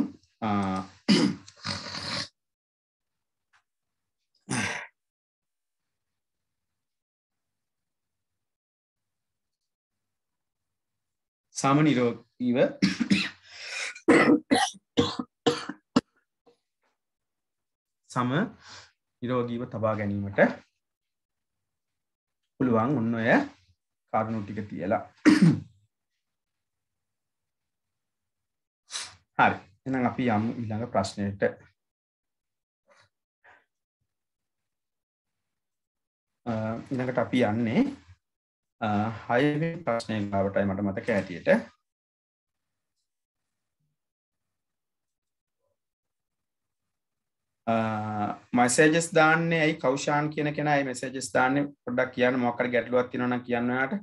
සාම නිරෝගීව සම නිරෝගීව තබා ගැනීමට පුළුවන් ඔන්න ඔය කරුණු ටික තියලා හරි එනම් අපි යම් ඉළඟ ප්‍රශ්නයට ඉළඟට අපි යන්නේ හයි ප්‍රශ්නය ගාවටයි මට මතක ඇටියට මසේජස් දාන්නේ ඇයි කවෂාන් කියන කෙන යි මෙසේජස් දාන්නේ පොඩක් කියන්න මොකර ගැටලුවත් තිනන කියන්නට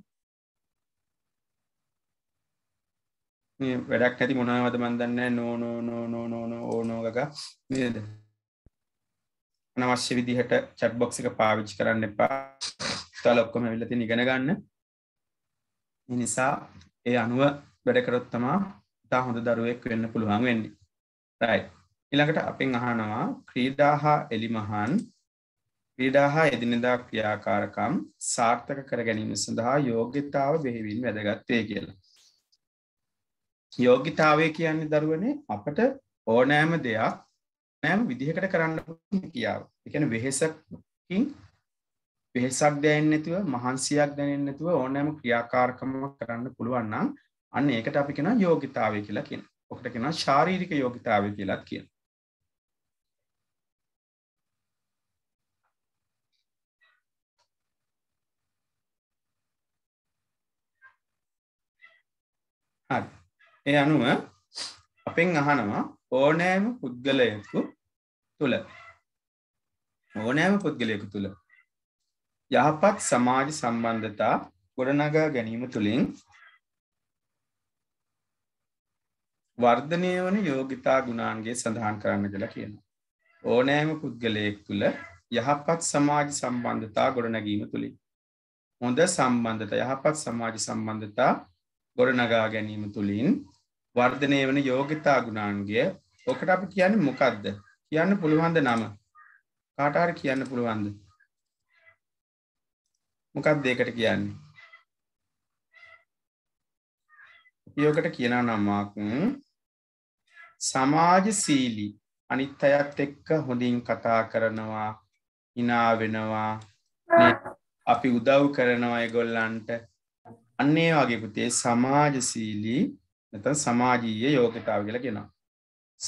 වැඩක් ඇති මොනවද මන්දන්න නෝනෝ නෝනෝ නෝනෝ ඕනෝගක නේද අනවශ්‍ය විදිහට චැට්බොක්සික පාවිච්චි කරන්න එපා ටෙක්ස්ටල් ඔක්කොම විල්ලති ඉගෙන ගන්න නිසා ඒ අනුව වැඩකරොත්තමා තා හොඳ දරුවෙක් වෙන්න පුළුවන් වෙන්න රයි ඉළඟට අපෙන් අහනවා ක්‍රීඩා හා එලිමහන් ක්‍රීඩා හා එදිනෙදා ක්‍රියාකාරකම් සාර්ථක කර ගැනීම සඳහා යෝග්‍යතාව බෙහිවින් වැදගත්වය කියලා යෝග්‍යතාවය කියන්නේ දරුවනේ අපට ඕනෑම දෙයක් නෑම විදිහකට කරන්න කියාව එකන වෙහෙසකින් පෙහෙසක් දැනෙන්නේ නැතුව මහන්සියක් දැනෙන්නේ නැතුව ඕනෑම ක්‍රියාකාරකමක් කරන්න පුළුවන් නම් අන්න ඒකට අපි කියනවා යෝගිතාවය කියලා කියනවා. ඔකට කියනවා ශාරීරික යෝගිතාවය කියලාත් කියනවා. හරි. ඒ අනුව අපෙන් අහනවා ඕනෑම පුද්ගලයෙකු තුල ඕනෑම පුද්ගලයෙකු තුල යහපත් සමාජ සම්බන්ධතා ගොඩනගා ගැනීම තුළින් වර්ධනය වන යෝගිතා ගුණාන්ගේ සඳහන් කරන්න කියලා කියන. ඕනෑම පුද්ගලයෙක් තුළ යහපත් සමාජ සම්බන්ධතා ගොඩනැගීම තුළින්. හොඳ සම්බන්ධත යහපත් සමාජ සම්බන්ධතා ගොඩනගා ගැනීම තුළින් වර්ධනය වන යෝගිතා ගුණාන්ගේ ඕකට අප කියන්න මොකක්ද කියන්න පුළුවන්ද නම කාටාර කියන්න පුළුවන්ද මොකක් දේකට කියන්නේ යෝකට කියන නමක් සමාජ සීලි අනිත් අයත් එක්ක හොඳින් කතා කරනවා හිනා වෙනවා අපි උදව් කරනවා එගොල්ලන්ට අන්නේ වගේ පුතේ සමාජ සීලී නැත සමාජීය යෝගතාව කියලා කෙනා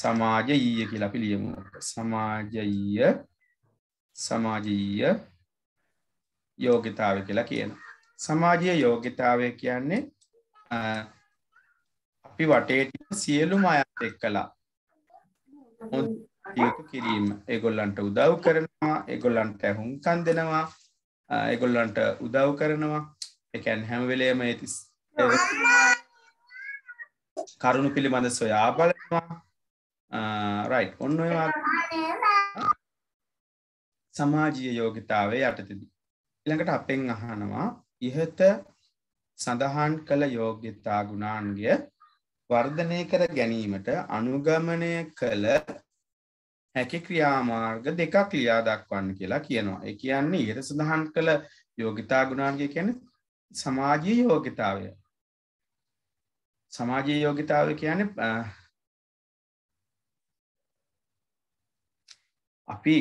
සමාජ ඊය කියලා අපි ලියමු සමාජීය සමාජීය යෝගිතාව කියලා කියන. සමාජය යෝගිතාවය කියන්නේ අපි වටේට සියලුම අයත් එක්කලා යුතු කිරීම ඒගොල්ලන්ට උදව් කරනවා ඒගොල්ලන්ට හුන්කන් දෙනවා ඒගොල්ලන්ට උදව් කරනවා එකැන් හැම්වෙලේම ඇතිස් කරුණු පිළිබඳ සොයා බලනවා රයි් ඔන්න සමාජීය යෝගිතාවේ යටතිදී ළඟට අපෙන් අහනවා ඉහත සඳහන් කළ යෝග්‍යතා ගුණාන්ගය වර්ධනය කර ගැනීමට අනුගමනය කළ හැකි ක්‍රියාමාර්ග දෙකක් ලියා දක්වන්න කියලා කියනවා. එක කියන්නේ ඉහත සඳහන් කළ යෝගිතා ගුණාන්ගය කියන සමාජී යෝගිතාවය. සමාජී යෝගිතාව කියන්නේ අපි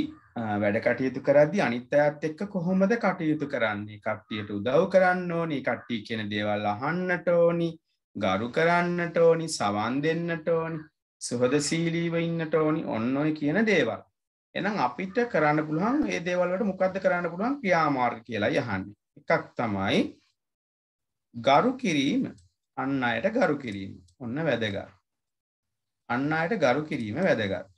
වැඩ කටයුතු කරදදි අනිත් අයත් එක්ක කොහොමද කටයුතු කරන්නේ කට්ටියට උදව් කරන්න ඕනි කට්ටි කියෙන දේවල් අහන්නට ඕනි ගරු කරන්නට ඕනි සවන් දෙන්නට ඕනි සුහද සීලීව ඉන්නට ඕනි ඔන්න ඔය කියන දේවල් එනම් අපිට කරන්න පුළුවන් ඒ දේවල්වට මොකක්ද කරන්න පුළුවන් ක්‍රියාමාර්ග කියලා යහන්න එකක් තමයි ගරු කිරීම අන්න අයට ගරු කිරීම ඔන්න වැදගත් අන්න අයට ගරු කිරීම වැදගත්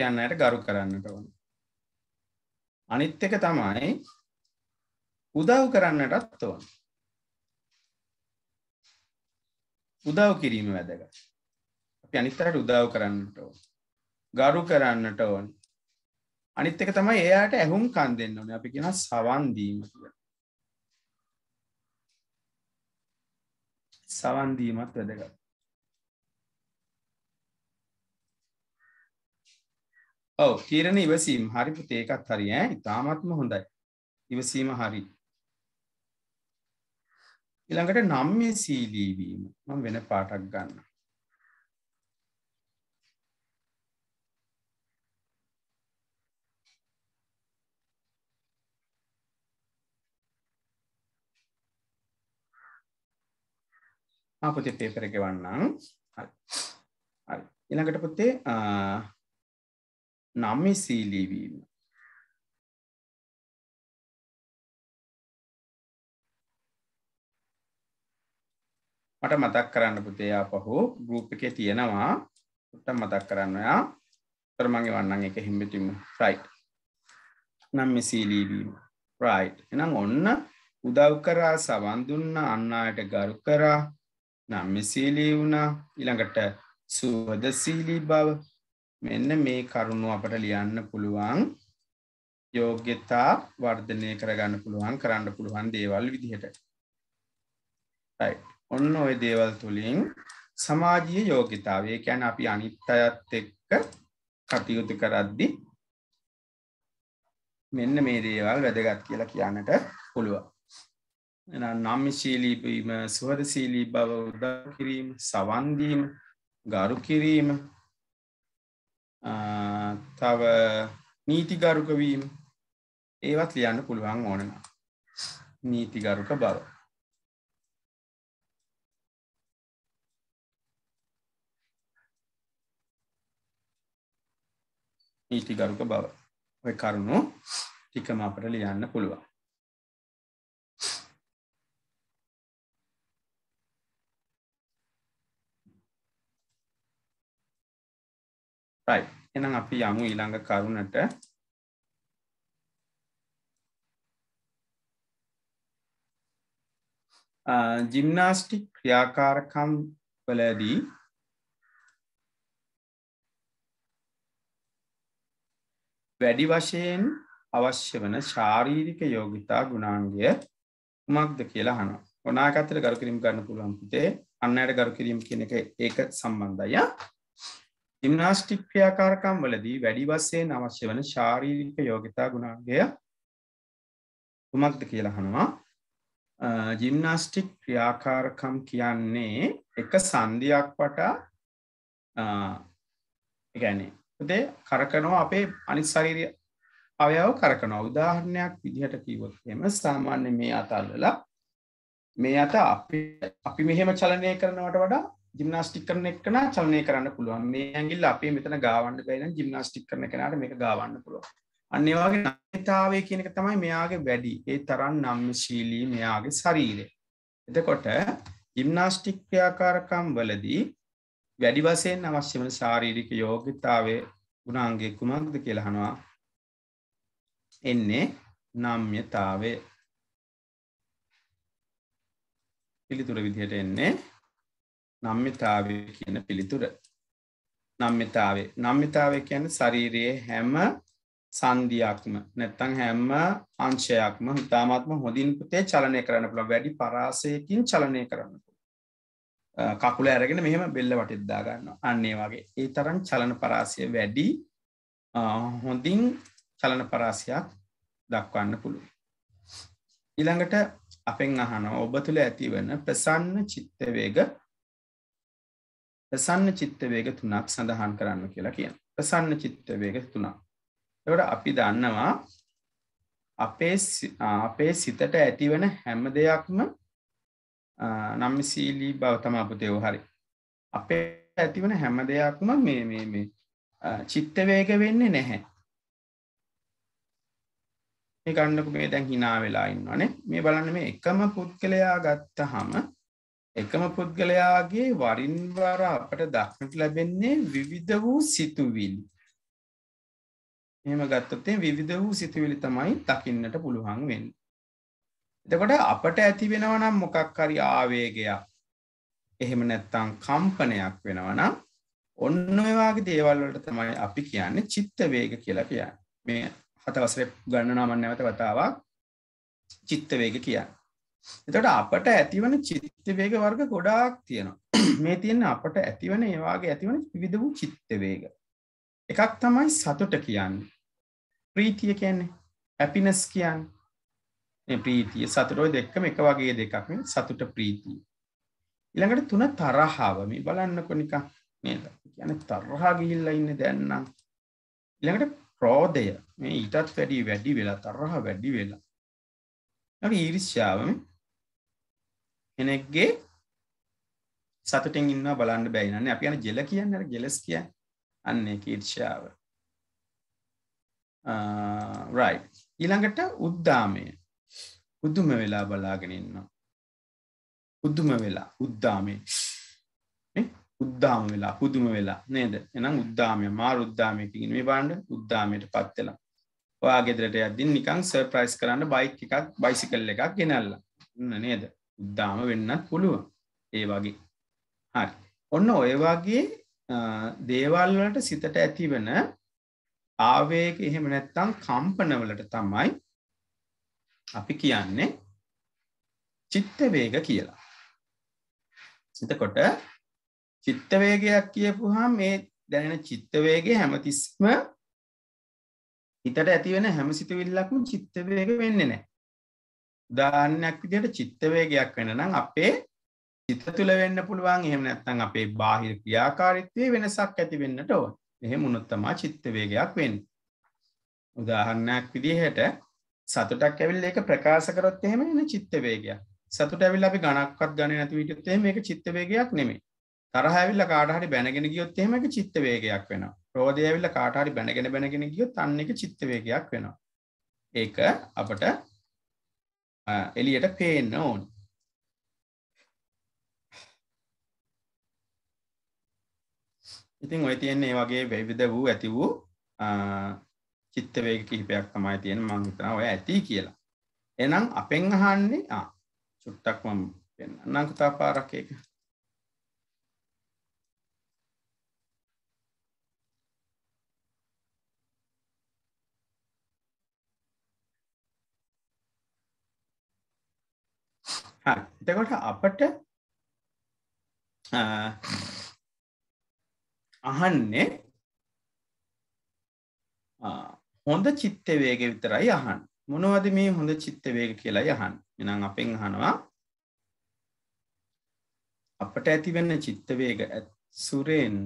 යන්නයට ගරු කරන්නට ඕන අනිත් එක තමයි උදව් කරන්නටත් ඕන උදව් කිරීම වැදග අපි අනිත්තරට උදව් කරන්නට ඕන ගරු කරන්නට ඕන අනිත් එක තමයි එයාට ඇහුම් කන් දෙන්න ඕන අපි කියෙන සවන්දීම කිය සවන්දීමත් වැදගත් ඔව තීරණ ඉවසීම හරි පුතේ ඒකත් හරි ඈ ඉතාමත්ම හොඳයි ඉවසීම හරි ඊළඟට නම්ය සීලී වීම මම වෙන පාටක් ගන්න ආපොතේ පේපර එක වන්නම් හරි හරි ඊළඟට පුතේ නම්ම
සීලීවීම
මට මතක් කරන්න පුතේයා පහු ගරුප් එක තියෙනවා ට මතක් කරන්නයා තරමගේ වන්නන් එක හිම්බිටිම ෆ්‍රයි් නම්ම සීලීවීම රයි් එනම් ඔන්න උදව් කරා සවන්දුන්න අන්නායට ගරු කරා නම්ම සීලී වුණා ඉළඟට සුවද සීලී බව මෙන්න මේ කරුණු අපට ලියන්න පුළුවන් යෝග්‍යතා වර්ධනය කරගන්න පුළුවන් කරන්න පුළුවන් දේවල් විදිහට ඔන්න ඔය දේවල් තුළින් සමාජීය යෝගිතාවේ කැන අපි අනිත් අයත් එක්ක කටයුතු කරද්දි මෙන්න මේ දේවල් වැදගත් කියලා කියන්නට පුළුව. නම්මිශීලීබීම සුවදශීලී බව උදා කිරීම සවන්දීම ගරු කිරීම තව නීතිගරුකවීම් ඒවත් ලියන්න පුළුවන් ඕනන නීතිගරුක බව නීතිගරුක බව කරුණු ටිකම අපට ලියන්න පුළුවන් රයි එනම් අපි යමු ඊළඟ කරුණට ජිම්නාස්ටික් ක්‍රියාකාරකම් වලදී වැඩි වශයෙන් අවශ්‍ය වන ශාරීරික යෝගිතා ගුණාන්ගය කුමක්ද කියලා හනවා. ගොනාකතර ගරු කිරීම ගන්න පුළුවන් පුතේ අන්න අයට ගරු කිරීම කියන එක ඒක සම්බන්ධය ඉම්නාස්ටික් ක්‍රියාකාරකම් වලදී වැඩි වස්සයෙන් අවශ්‍ය වන ශාරීරික යෝගිතා ගුණාගය කුමක්ද කියලා හනවා ජිම්නාස්ටික් ක්‍රියාකාරකම් කියන්නේ එක සන්ධයක් වටා ගැනේ දේ කරකනවා අපේ අනිත් ශරීරය අවයව කරකනවා උදාහරණයක් විදිහට කිවොත් එම සාමාන්‍ය මේ අතල්ලලා මේ අත අපි මෙහෙම චලනය කරනවට වඩා ජිම්නාස්ටික් කරන එකන චලනය කරන්න පුළුවන් මේ ඇගිල් අපේ මෙතන ගාවන්න බැන ජිම්නාස්ටික් කරන කෙනට මේක ගාවන්න පුළුව අන්නවාගේ නතාවේ කියනක තමයි මෙයාගේ වැඩි ඒ තරන් නම්ම ශීලී මෙයාගේ ශරීරය එතකොට ජිම්නාස්ටික් ක්‍රියාකාරකම් වලදී වැඩි වසයෙන් අවශ්‍ය වන ශාරීරික යෝගිතාවේ ගුණාන්ගේ කුමක්ද කියලහනවා එන්නේ නම්්‍යතාවේ පිළිතුර විදිහට එන්නේ නම්මිතාවය කියන පිළිතුර. නම්මිතාවේ නම්මිතාවය කියන ශරීරයේ හැම සන්ධයක්ම නැත්තං හැම්ම අංශයක්ම ඉතාමත්ම හොඳින් පුතේ චලනය කරන්න පුළ වැඩි පරාසයකින් චලනය කරන්න කකුල ඇරගෙන මෙහම බෙල්ල වටෙද්දා ගන්න අන්නේ වගේ ඒ තරම් චලන පරාසය වැඩි හොඳින් චලන පරාසයක් දක්වන්න පුළුව ඉළඟට අපෙන් අහන ඔබ තුළ ඇතිවන ප්‍රසන්න චිත්තවේග ප්‍රසන්න චිත්ත වේග තුනක් සඳහන් කරන්න කියලා කියන. ප්‍රසන්න චිත්ත වේග තුනක්. එතකොට අපි දන්නවා අපේ අපේ සිතට ඇතිවන හැම දෙයක්ම නම්මශීලී බව තමයි පුතේව හරි. අපේ ඇතිවන හැම දෙයක්ම මේ මේ මේ චිත්ත වේග වෙන්නේ නැහැ. මේ ගන්නකෝ මේ දැන් hina වෙලා ඉන්නවනේ. මේ බලන්න මේ එකම පුද්ගලයා ගත්තහම එකම පුද්ගලයාගේ වරින් වර අපට දක්නට ලැබෙන්නේ විවිධ වූ සිතුවිලි. එහෙම ගත්තොත්තේ විවිධ වූ සිතුවිලි තමයි දකින්නට පුළුවන් වෙන්න. එතකොට අපට ඇති වෙනව නම් මොකක් හරි ආවේගයක්. එහෙම නැත්තම් කම්පනයක් වෙනවා නම් ඔන්න ඔය වගේ දේවල් වලට තමයි අපි කියන්නේ චිත්ත වේග කියලා කියන්නේ. මේ හතවසරේ ගණනාවක් නැවත වතාවක් චිත්ත වේග කියන්නේ. එතට අපට ඇතිවන චිත්තවේග වර්ග ගොඩාක් තියෙනවා [CLEARS THROAT] මේ තියෙන අපට ඇතිවන ඒවාගේ ඇතිවන විධ වූ චිත්තවේග එකක් තමයි සතුට කියන්න ප්‍රීතිය කියන්නේ ඇපිනස් කියන්න ප්‍රීතිය සතුරෝය දෙක්කම එක වගේ දෙකක් සතුට ප්‍රීතිය ඉළඟට තුන තරහාව මේ බලන්න කොනික නේද කියන තරහා ගිහිල්ල ඉන්න දැන්නම් ඉළඟට ප්‍රෝධය මේ ඊටත් වැඩි වැඩි වෙලා තරහ වැඩි වෙලා ඊරිශ්‍යාවම කෙනෙක්ගේ සතුටෙන් ඉන්නවා බලන්න බැයි නන්නේ අපි යන ජෙල කියන්නේ අර ජෙලස් කියන්නේ අන්නේ කීර්ෂාව right ඊළඟට උද්දාමය උද්දුම වෙලා බලාගෙන ඉන්නවා උද්දුම වෙලා උද්දාමේ උද්දාම වෙලා පුදුම වෙලා නේද එනම් උද්දාමය මාර උද්දාමයකින් මේ බලන්න උද්දාමයට පත් වෙලා ඔයා ගෙදරට යද්දී නිකන් සර්ප්‍රයිස් කරන්න බයික් එකක් බයිසිකල් එකක් ගෙනල්ලා නේද උද්දාම වෙන්නත් පුළුවන් ඒ වගේ හරි ඔන්න ඔය වගේ දේවල්වලට සිතට ඇතිවන ආවේග එහෙම නැත්තම් කම්පනවලට තමයි අපි කියන්නේ චිත්තවේග කියලා. එතකොට චිත්තවේගයක් කියපුහම මේ දැනෙන චිත්තවේගය හැමතිස්සම හිතට ඇතිවෙන හැම සිතුවිල්ලක්ම චිත්තවේග වෙන්නේ නැහැ. උදාහරණයක් විදිහට චිත්ත වේගයක් වෙන නම් අපේ චිත්ත තුළ වෙන්න පුළුවන් එහෙම නැත්නම් අපේ බාහිර ක්‍රියාකාරීත්වයේ වෙනසක් ඇති වෙන්නට ඕන. එහෙම වුණොත් තමයි චිත්ත වේගයක් වෙන්නේ. උදාහරණයක් විදිහට සතුටක් ඇවිල්ලා ඒක ප්‍රකාශ කරොත් එහෙම එන චිත්ත වේගයක්. සතුට ඇවිල්ලා අපි ගණක්වත් ගණේ නැති විදිහට එහෙම මේක චිත්ත වේගයක් නෙමෙයි. තරහ ඇවිල්ලා කාට හරි බැනගෙන ගියොත් එහෙම ඒක චිත්ත වේගයක් වෙනවා. ක්‍රෝධය ඇවිල්ලා කාට හරි බැනගෙන බැනගෙන ගියොත් අන්න ඒක චිත්ත වේගයක් වෙනවා. ඒක අපට එලියට පේන්න ඕනි ඉතින් ඔය තියෙන්නේ වගේ වෙවිද වූ ඇති වූ චිත්තවේග කිහිපයක් තමයි තියෙන මං හිතනවා ඔය ඇති කියලා. එහෙනම් අපෙන් අහන්නේ ආ චුට්ටක් මම පෙන්නන්නම් කතා පාරක් ඒක. එතකොට අපට අහන්නේ හොඳ චිත්ත වේග විතරයි අහන් මොනවද මේ හොඳ චිත්ත වේග කියලා යහන් එනම් අපෙන් අහනවා අපට ඇතිවෙන්න චිත්තවේග සුරෙන්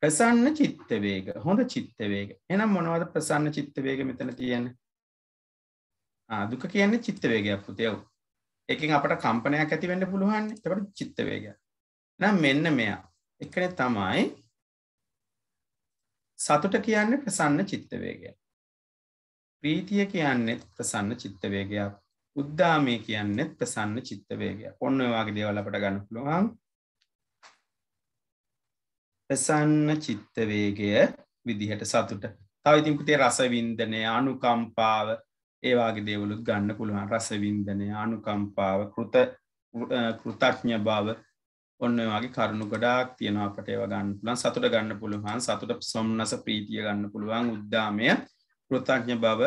ප්‍රසන්න චිත්තවේග හොඳ චිත්තවේග එනම් මොනවද ප්‍රසන්න චිත්තවේග මෙතන තියෙන දුක කියන්නේ චිත්තවේගයක් පුතයවු එකෙන් අපට කම්පනයක් ඇතිවෙන්න පුළුවන් එතකොට චිත්තවේගය. නම් මෙන්න මෙයා. එකනේ තමයි සතුට කියන්නේ ප්‍රසන්න චිත්තවේගය. ප්‍රීතිය කියන්නේ ප්‍රසන්න චිත්තවේගයක්. උද්දාමය කියන්නේ ප්‍රසන්න චිත්තවේගය. ඔන්න ඔය වගේ දේවල් අපට ගන්න පුළුවන්. ප්‍රසන්න චිත්තවේගය විදිහට සතුට. තව ඉතින් පුතේ රස වින්දනය, අනුකම්පාව, ඒවාගේ දේවලුත් ගන්න පුළුවන් රසවින්දනය අනුකම්පාව කෘත කෘතඥ බව ඔන්න වගේ කරුණු ගඩාක් තියෙන අපට ඒව ගන්න පුළන් සතුට ගන්න පුළුවන් සතුට සොම්න්නස ප්‍රීතිය ගන්න පුළුවන් උද්දාමය කෘතඥ බව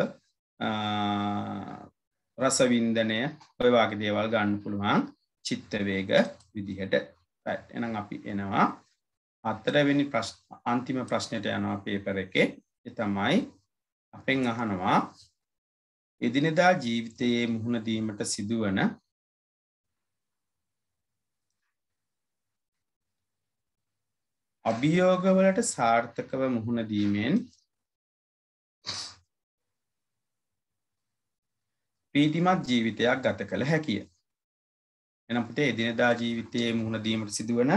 රසවින්දනය ඔයවාගේ දේවල් ගන්න පුළුවන් චිත්තවේග විදිහට එනම් අපි එනවා අත්තරවෙනි අන්තිම ප්‍රශ්නයට යනවා පේපර එකේ එතමයි අපෙන් අහනවා එදිනෙදා ජීවිතයේ මුහුණ දීමට සිදුවන අභියෝගවලට සාර්ථකව මුහුණ දීමෙන් පීතිමත් ජීවිතයක් ගත කළ හැකිය. එනපුට එදිනෙදා ජීවිතයේ මුහුණ දීමට සිදුවන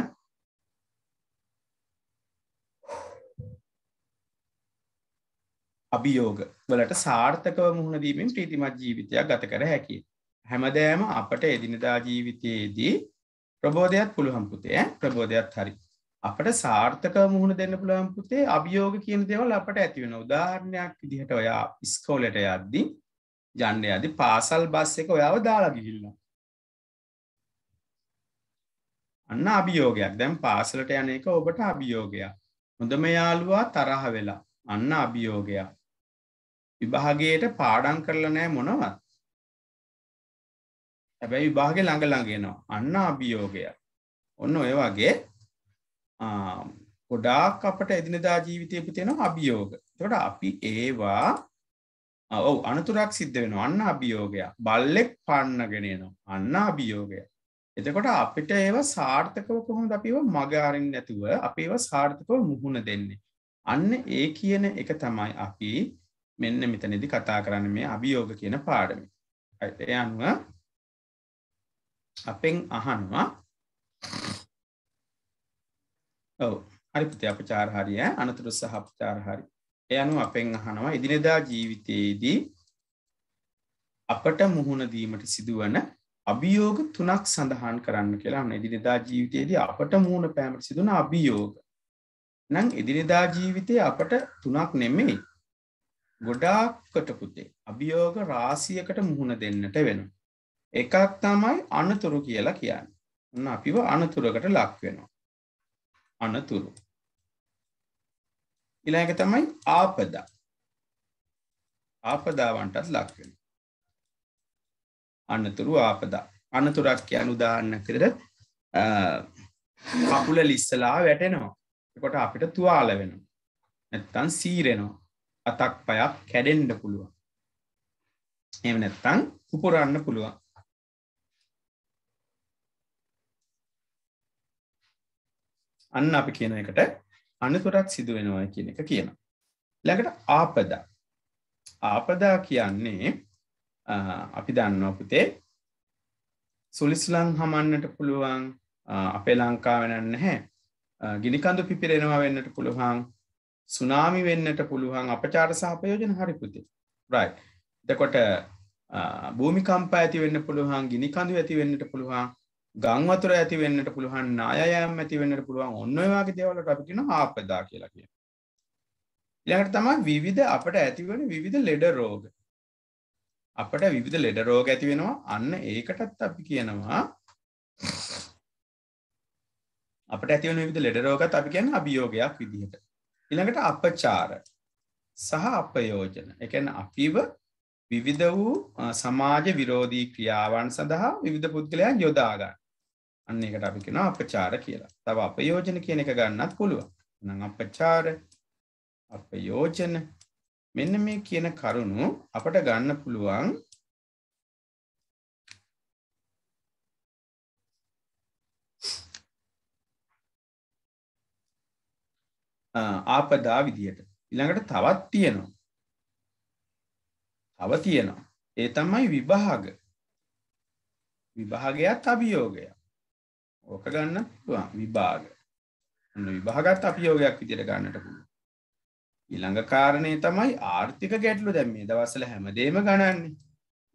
අභියෝග වලට සාර්ථකව මුහුණදීමෙන් ප්‍රීතිමත් ජීවිතයක් ගත කර හැකි. හැමදෑම අපට එදිනදා ජීවිතයේදී ප්‍රබෝධයක් පුළුවන් පුතේ ප්‍රබෝධයක් හරි. අපට සාර්ථක මුහුණ දෙන්න පුළුවන් පුතේ අභියෝග කියන දේවල් අපට ඇති වෙන උදාහරණයක් විදිහට ඔයා ඉස්කෝලට යද්දී යන්න යද්දී පාසල් බස් එක ඔයාව දාලා ගිහිල්ලා. අන්න අභියෝගයක්. දැන් පාසලට යන එක ඔබට අභියෝගයක්. හොඳම යාළුවා තරහ වෙලා. අන්න අභියෝගයක්. විභාගයට පාඩම් කරලා නෑ මොනවත් හැබැයි විභාගේ ළඟ ළඟෙනවා අන්න අභියෝගය ඔන්න ඔය වගේ ගොඩාක් අපට එදිනදා ජීවිතය පුතියෙන අභියෝග තොට අපි ඒවා ඔව අනතුරක් සිද්ධ වෙන අන්න අභියෝගයක් බල්ලෙක් පන්නගෙනනවා අන්න අභියෝගය එතකොට අපිට ඒව සාර්ථකව කොහොමද අපිව මගාරින් නැතුව අප ඒව සාර්ථකව මුහුණ දෙන්නේ අන්න ඒ කියන එක තමයි අපි මෙන්න මෙතනෙදි කතා කරන්න මේ අභියෝග කියන පාඩමි. එය අනුව අපෙන් අහනවා ඔව අරිපති අපචාර හරිය අනතුරු සහ අපචාර හරි. එය අනුව අපෙන් අහනවා එදිනෙදා ජීවිතයේදී අපට මුහුණ දීමට සිදුවන අභියෝග තුනක් සඳහන් කරන්න කියලා එදිනෙදා ජීවිතයේදී අපට මුහුණ පෑමට සිදුවන අභියෝග. නම් එදිනෙදා ජීවිතය අපට තුනක් නෙමෙයි ගොඩාක්කට පුතේ අභියෝග රාසියකට මුහුණ දෙන්නට වෙන. එකක් තමයි අනතුරු කියලා කියන්න. උන්න අපිව අනතුරකට ලක් වෙනවා. අනතුරු. ඉළඟ තමයි ආපදා ආපදාවන්ටත් ලක්වෙන. අන්නතුරු ආපදා අනතුරක් කියන උදාන්න කරට කකුල ලිස්සලා වැටෙනවා කොට අපිට තුවාල වෙනවා නැත්තන් සීරෙනවා අතක් පයක් කැඩෙන්ඩ පුළුවන් එම නැත්තං උපුරන්න පුළුවන් අන්න අපි කියන එකට අනතුරක් සිදුවෙනවා කියන එක කියන ලැකට ආපදා ආපදා කියන්නේ අපි දන්න පුතේ සුලිස්ලං හමන්නට පුළුවන් අපේ ලංකාවෙනන්න හැ ගිනිකඳු පිපිරෙනවා වෙන්නට පුළුවන් සුනාමි වෙන්නට පුළුවන් අපචාර සහපයෝජන හරිපුති රයි දකොට භූමිකම්ප ඇති වෙන්න පුළුවන් ගිනිකඳු ඇති වෙන්නට පුළුවන් ගංවතුර ඇති වෙන්නට පුළුවන් නායයම් ඇති වෙන්නට පුළුවන් ඔන්නවාගේ දේවලට අපිටින ආපදා කියලා කිය. ඉළඟට තමා විවිධ අපට ඇතිවන විවිධ ලෙඩ රෝග අපට විවිධ ලෙඩ රෝග ඇති වෙනවා අන්න ඒකටත් අපි කියනවා අපට ඇතිවන විධ ලෙඩ රෝගත් අපි කියන්න අභියෝගයක් විදිහට ඉළඟට අපචාර සහ අපයෝජන එකැන අපිව විවිධ වූ සමාජ විරෝධී ක්‍රියාවන් සඳහා විධ පුද්ගලයන් යොදාගන්න අන්න එකට අපි කෙන අපචාර කියලා තව අපයෝජන කියන එක ගන්නත් පුළුවන් නං අපචාර අපයෝජන මෙන්න මේ කියන කරුණු අපට ගන්න පුළුවන් ආපදා විදිහට ඉළඟට තවත් තියෙනවා තව තියෙනවා ඒ තමයි විභාග විභාගයත් අභියෝගය ඕක ගන්න පුළුවන් විභාග විභාගත් අභියෝගයක් විදිහට ගන්නට පුළුවන් ඊළඟ කාරණය තමයි ආර්ථික ගැටලු දැන් මේ දවස්වල හැමදේම ගණන්නේ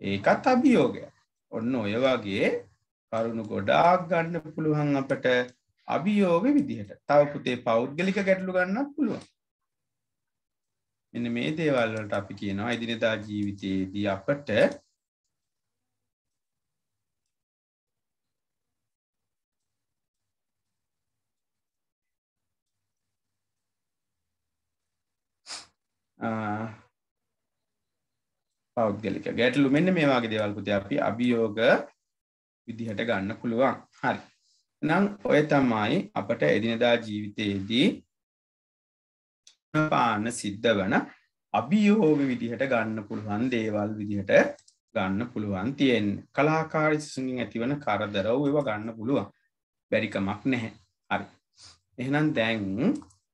ඒකත් අභියෝගයක් ඔන්න ඔය වගේ කරුණු ගොඩාක් ගන්න පුළුවන් අපට අභියෝග විදිහට තව පුතේ පෞද්ගලික ගැටලු ගන්න පුළුවන් එන්න මේ දේවල්වලට අපි කියනවා ඉදිනෙදා ජීවිතයේදී අපට පෞද්ගලික ගැටලු මෙන්න මේවාගේ දේවල්පුති අපි අභියෝග විදිහට ගන්න පුළුවන් හරි නම් ඔය තමයි අපට එදිනදා ජීවිතයේදී පාන සිද්ධ වන අභියෝග විදිහට ගන්න පුළුවන් දේවල් විදිහට ගන්න පුළුවන් තියෙන් කලාකාරි සිසුන්ගින් ඇතිවන කරදරව ඒව ගන්න පුළුවන් බැරිකමක් නැහැ හරි එහෙනම් දැන්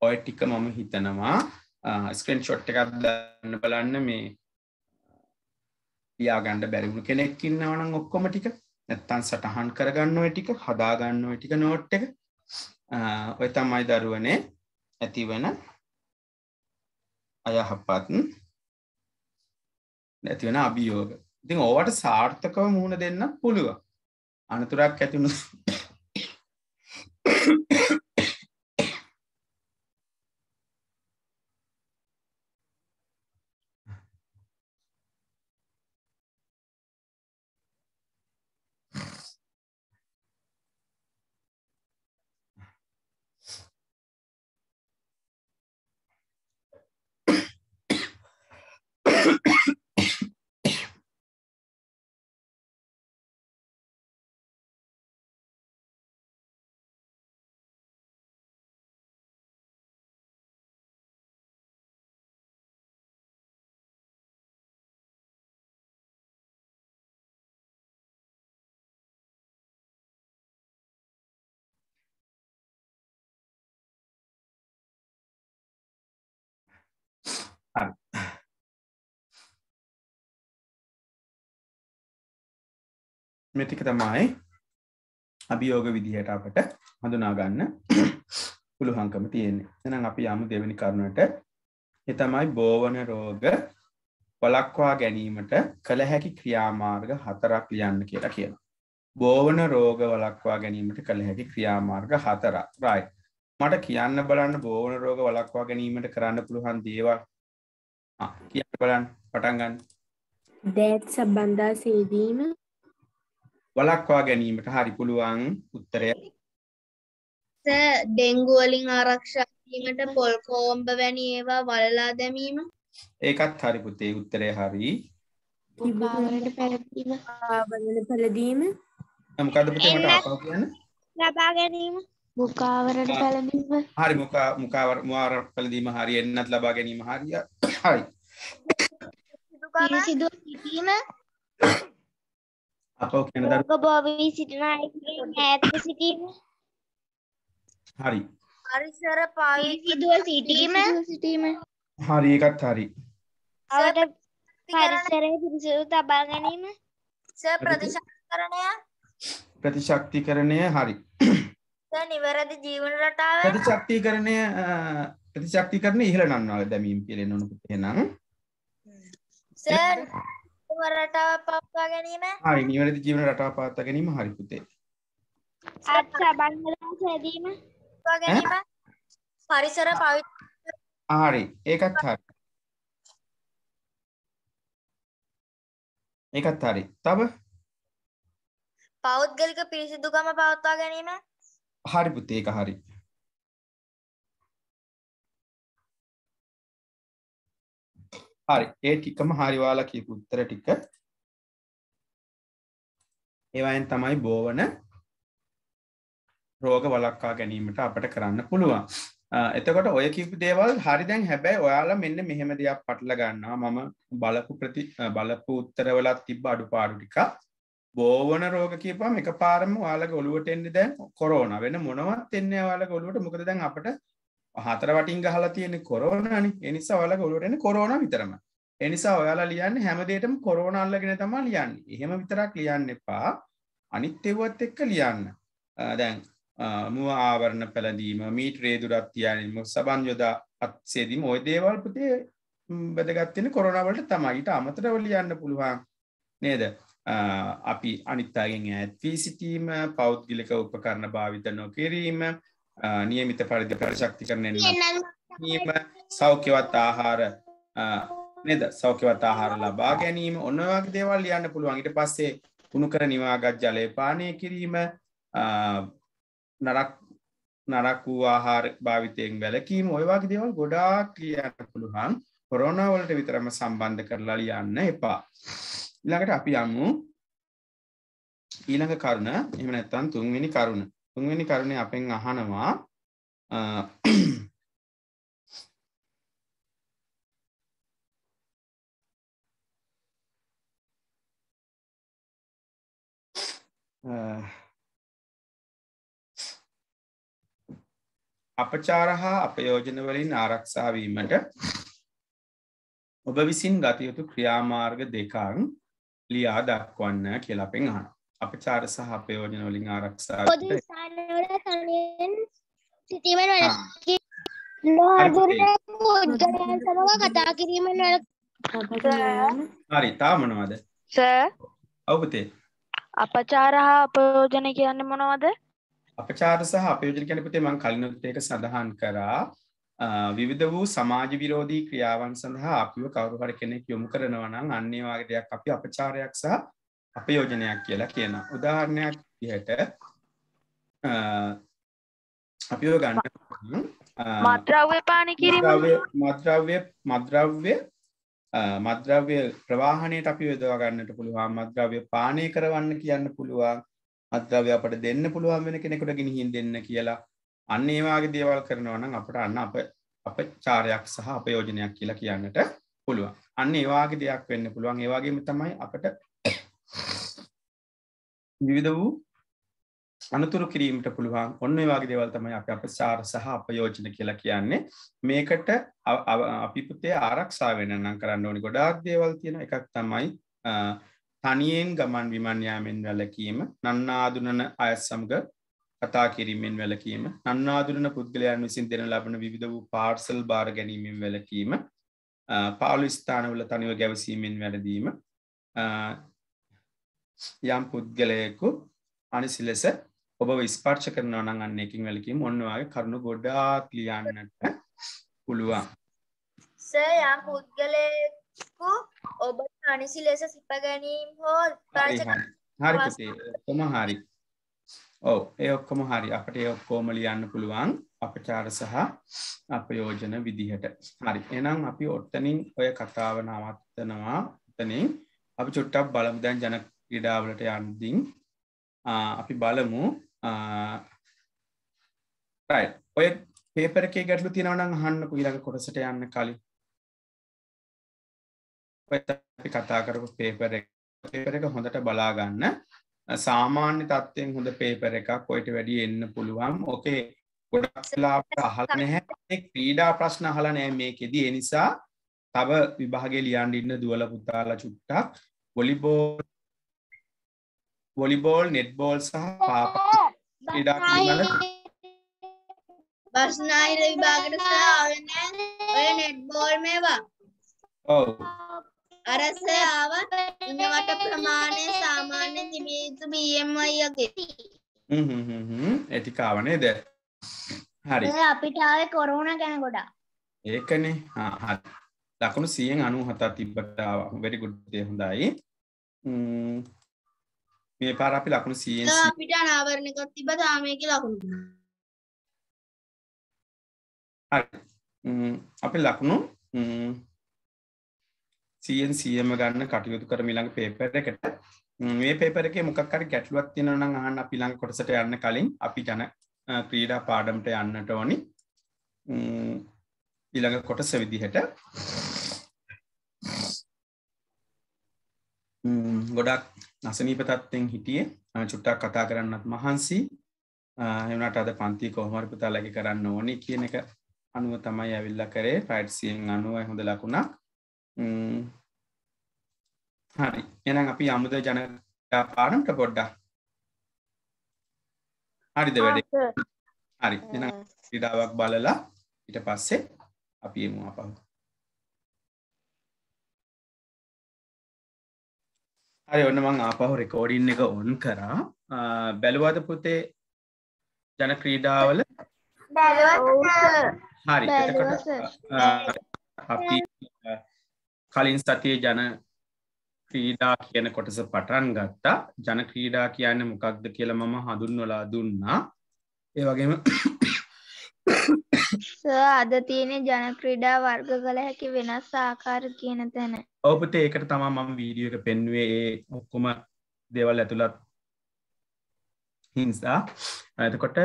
ඔය ටික මම හිතනවා ස්ක්‍රෙන් ෂොට් එකක් දන්න බලන්න මේ යාගණ්ඩ බැරිවුණු කෙනෙක් ඉන්නවනම් ඔක්කොම ටික නැත්තන් සටහන් කරගන්න ඔය ටික හදාගන්න ඔය ටික නෝට් එක ඔය තමයි දරුවනේ ඇතිවන අයහපත් නැතිවෙන අභියෝග ඉතින් ඕවට සාර්ථකව මුහුණ දෙන්න පුළුව අනතුරක් ඇතිුණු හරි. මේ ටික තමයි අභියෝග විදිහට අපට හඳුනා ගන්න පුළුවන්කම තියෙන්නේ. එහෙනම් අපි යමු දෙවෙනි කරුණට. ඒ තමයි බෝවන රෝග වළක්වා ගැනීමට කළ හැකි ක්‍රියාමාර්ග හතරක් ලියන්න කියලා කියනවා. බෝවන රෝග වළක්වා ගැනීමට කළ හැකි ක්‍රියාමාර්ග හතරක්. right. මට කියන්න බලන්න බෝවන රෝග වළක්වා ගැනීමට කරන්න පුළුවන් දේවල් කියන්න බලන්න පටන් ගන්න
දැත් සබන්ධා සේදීම
වලක්වා ගැනීමට හරි පුළුවන් උත්තරය
ඩෙංගුවලින් ආරක්ෂාවීමට පොල් කෝම්බ වැනි ඒවා වලලා දැමීම
ඒකත් හරි පුතේ උත්තරය හරි
පැලදීම පලදීම
නමුකද පුතේ මට අපහ කියන්න
ලබා ගැනීම මුකාවරට පැළඳීම
හරි මුකා මුකාවර මාර පැළඳීම හරි එන්නත් ලබා ගැනීම හරිය හරි
පිරිසිදු සිටීම
අපෝ කියන දරුවෝ
භවී සිටින ඈත සිටීම හරි පරිසර පිරිසිදුව සිටීම සිටීම
හරි ඒකත් හරි
අවර පරිසරය පිරිසිදු තබා ගැනීම ස ප්‍රතිශක්තිකරණය
ප්‍රතිශක්තිකරණය හරි
නිවැරදි ජීවන රටාව
ප්‍රතිශක්තිකරණය ප්‍රතිශක්තිකරණය ඉහළ නන්වා දැමීම් පිළෙන නොනු එහෙනම්
රටාව පවත්වා ගැනීම හරි
නිවැරදි ජීවන රටාව පවත්වා ගැනීම හරි පුතේ
අච්චා බංගලාදේශ හැදීම ගැනීම පරිසර පවිත්‍ර
හරි ඒකත් හරි ඒකත් හරි තව
පෞද්ගලික පිරිසිදුකම පවත්වා ගැනීම
හරි පුතේ ඒක හරි. හරි ඒ ටිකම හරි ඔයාලා කියපු උත්තර ටික ඒවයින් තමයි බෝවන රෝග වළක්වා ගැනීමට අපට කරන්න පුළුවන්. එතකොට ඔය කිපු දේවල් හරි දැන් හැබැයි ඔයාලා මෙන්න මෙහෙම දෙයක් පටල ගන්නවා මම බලපු ප්‍රති බලපු උත්තර වෙලත් තිබ්බ අඩු පාඩු ටිකක් බෝවන රෝග කියපම එක පාරම වාලක ඔලුවට එන්නේ දැන් කොරෝන වෙන මොනවත් එන්නේ වාලක ඔලුවට මොකද දැන් අපට හතර වටින් ගහලා තියෙන කොරෝනනි එනිසා ඔයාලා ඔලුවට එන්නේ කොරෝන විතරම එනිසා ඔයාලා ලියන්නේ හැමදේටම කොරෝන අල්ලගෙන තමයි ලියන්නේ එහෙම විතරක් ලියන්න එපා අනිත් ඒවත් එක්ක ලියන්න දැන් මුව ආවරණ පැළඳීම මීටරේ දුරක් තියානින්ම සබන් යොදා අත්සේදීම ওই දේවල් පුතේ වැදගත් වෙන්නේ කොරෝනා වලට තමයි ඊට අමතරව ලියන්න පුළුවන් නේද අපි අනිත්තාගෙන් ඇත්වී සිටීම පෞද්ගිලික උපකරණ භාවිත නොකිරීම නියමිත පරිදි ප්‍රශක්ති
කරනීම
සෞඛ්‍යවත් ආහාර නද සෞඛ්‍යවත් ආහාර ලබා ගැනීම ඔන්නවාගේ දේවල් යන්න පුළුවන්ගට පස්සේ උුණු කර නිවාගත් ජලයපානය කිරීම නරක් නරක් වූ ආහාර භාවිතයෙන් වැලකීම ඔයවාගේ දේවල් ගොඩාක් ලියන්න පුළුවන් කොරෝණවලට විතරම සම්බන්ධ කරලා ලියන්න එපා. ඊළඟට අපි යමු ඊළඟ කරුණ එහෙම නැත්නම් තුන්වෙනි කරුණ. තුන්වෙනි කරුණේ අපෙන් අහනවා අපචාර හා අපයෝජන වලින් ආරක්ෂා වීමට ඔබ විසින් ගත යුතු ක්‍රියාමාර්ග දෙකක් ලියා දක්වන්න කියලා අපෙන් අහන අපි චාර සහ ප්‍රයෝජන වලින් ආරක්ෂා
සිතීමෙන් පුද්ගලයන් සමඟ කතා කිරීමෙන්
හරි තා මොනවද ස අවපතේ
අපචාර හා අපයෝජන කියන්න මොනවද
අපචාර සහ අපයෝජන කැනපතේ මං කලිනුත් ඒක සඳහන් කරා විවිධ වූ සමාජ විරෝධී ක්‍රියාවන් සඳහා අපිව කවරුහර කෙනෙක් යොමු කරනවනම් අන්නේවාගේ දෙයක් අපි අපචාරයක් සහ අප යෝජනයක් කියලා කියන උදාහරණයක් දිහට අපිෝ ගන්න
මද්‍රව්‍යපාන
මද්‍රව්‍ය මද්‍රව්‍ය මද්‍රව්‍ය ප්‍රවාහණයට අපි යොදවා ගන්නට පුළුවන් මද්‍රව්‍ය පානය කරවන්න කියන්න පුළුවන් අද්‍රව්‍ය අපට දෙන්න පුළුවන් වෙන කෙනෙකුට ගිනිහින් දෙන්න කියලා අන්න ඒවාගේ දේවල් කරනවා නම් අපට අන්න අප අප චාරයක් සහ අප යෝජනයක් කියලා කියන්නට පුළුවන් අන්න ඒවාගේ දෙයක් වෙන්න පුළුවන් ඒවාගේම තමයි අපට විවිධ වූ අනතුරු කිරීමට පුළුවන් ඔන්න ඒවාගේ දේවල් තමයි අප අප සාර සහ අප යෝජන කියලා කියන්නේ මේකට අපිපුතේ ආරක්ෂා වෙන නම් කරන්න ඕනි ගොඩාක් දේවල් තියෙන එකක් තමයි තනියෙන් ගමන් විමන්යාමෙන් වැලකීම නන්නාදුනන අයත් සමග කතා කිරීමෙන් වැලකීම අන්නාදුරන පුද්ගලයන් විසින් දෙන ලබන විධ වූ පාර්සල් බාර ගැනීමෙන් වැලකීම පාලු ස්ථානවල තනිව ගැවසීමෙන් වැරදීම යම් පුද්ගලයකු අනිසිලෙස ඔබ ස්පර්ච කරන නං අන්නෙකින් වැලකීම ඔන්නවාගේ කරුණු ගොඩාක් ලියන්නට පුළුවන්
යම් පුද්ගලයකු ඔබ අනිසි ලෙස සිප ගැනීම් හෝ
හරි තුම හරි ඔව ඒ ඔක්කොම හරි අපට ඒ ඔක්කෝම ලියන්න පුළුවන් අපචාර සහ අපයෝජන විදිහට හරි එනම් අපි ඔත්තනින් ඔය කතාව නවත්තනවා තනින් අපි චුට්ටක් බලමු දැන් ජන ක්‍රීඩාවලට යන්දින් අපි බලමු ඔය පේපර එකේ ගැටලු තියෙනවනම් අහන්න ඊළඟ කොටසට යන්න කලින් අපි කතා කරපු පේපර එක පේපර එක හොඳට බලා ගන්න සාමාන්‍ය තත්ත්වයෙන් හොඳ පේපර එකක් ඔයිට වැඩිය එන්න පුළුවන් ඕකේ ගොඩක්ලාට අහල නැහැ ක්‍රීඩා ප්‍රශ්න අහල නෑ මේකෙදී එනිසා තව විභාගේ ලියන් ඉන්න දුවල පුතාලා චුට්ටක් වොලිබෝල් වොලිබෝල් නෙට්බෝල් සහ පාපාඩාල
බස්නායිර විභාගට ඔය නෙට්බෝල් මේවා ඔවු අරසාව ඉනවට ප්‍රමාණය සාමාන්‍ය තිබියුතු BMI යගේ.
හ්ම් හ්ම් හ්ම් ඒටිකාව නේද? හරි.
අපිට ආවේ කොරෝනා ගැන ගොඩක්.
ඒකනේ. හා හරි. ලකුණු 197ක් තිබ්බට ආවා. very good day හොඳයි. ම්ම් මේ පාර අපි ලකුණු 100
අපිට අනාවරණ එකක් තිබ්බා තාම මේකේ ලකුණු.
හරි. ම්ම් අපි ලකුණු ම්ම් සයෙන් සියම ගන්න කටයුතු කරම ළඟ පේපර එකට මේ පේපරක මොකක්කර ගැටලුවක් තියෙනන අහන්න අපිළං කොටසට යන්න කලින් අපි ජන ක්‍රීඩා පාඩමට යන්නට ඕනි ඊළඟ කොටස විදිහට ගොඩක් නසනීපතත්තෙන් හිටිය චුට්ටක් කතා කරන්නත් මහන්සි එවනට අද පන්ති කොහමර පුතා ලැගි කරන්න ඕනි කියන එක අනුව තමයි ඇවිල්ල කරේ ෆයිට්සියෙන් අනුව හොඳ ලකුණක් හරි එනම් අපි අමුද ජනපාරට පොඩ්ඩා හරිද වැඩ හරි එ ඉඩාවක් බලලා ඉට පස්සේ අපි එමු අප හරි ඔන්න මං ආපහු රෙකෝඩින් එක ඔන් කරා බැලුවද පුතේ ජන ක්‍රීඩාවල හරි එතකොට අපි කලින් සතිය ජන ක්‍රීඩා කියන කොටස පටන් ගත්තා ජන ක්‍රීඩා කියන්න මොකක්ද කියල මම හඳුන්වලා දුන්නා ඒ වගේම
අද තියෙන ජන ක්‍රීඩා වර්ග කළ හැකි වෙනස් ආකාර කියන තැන
ඔපට ඒකට තමා මම වීඩියෝ එක පෙන්වේ ඒ ඔක්කොම දෙවල් ඇතුළත් හිංසා ඇතකොට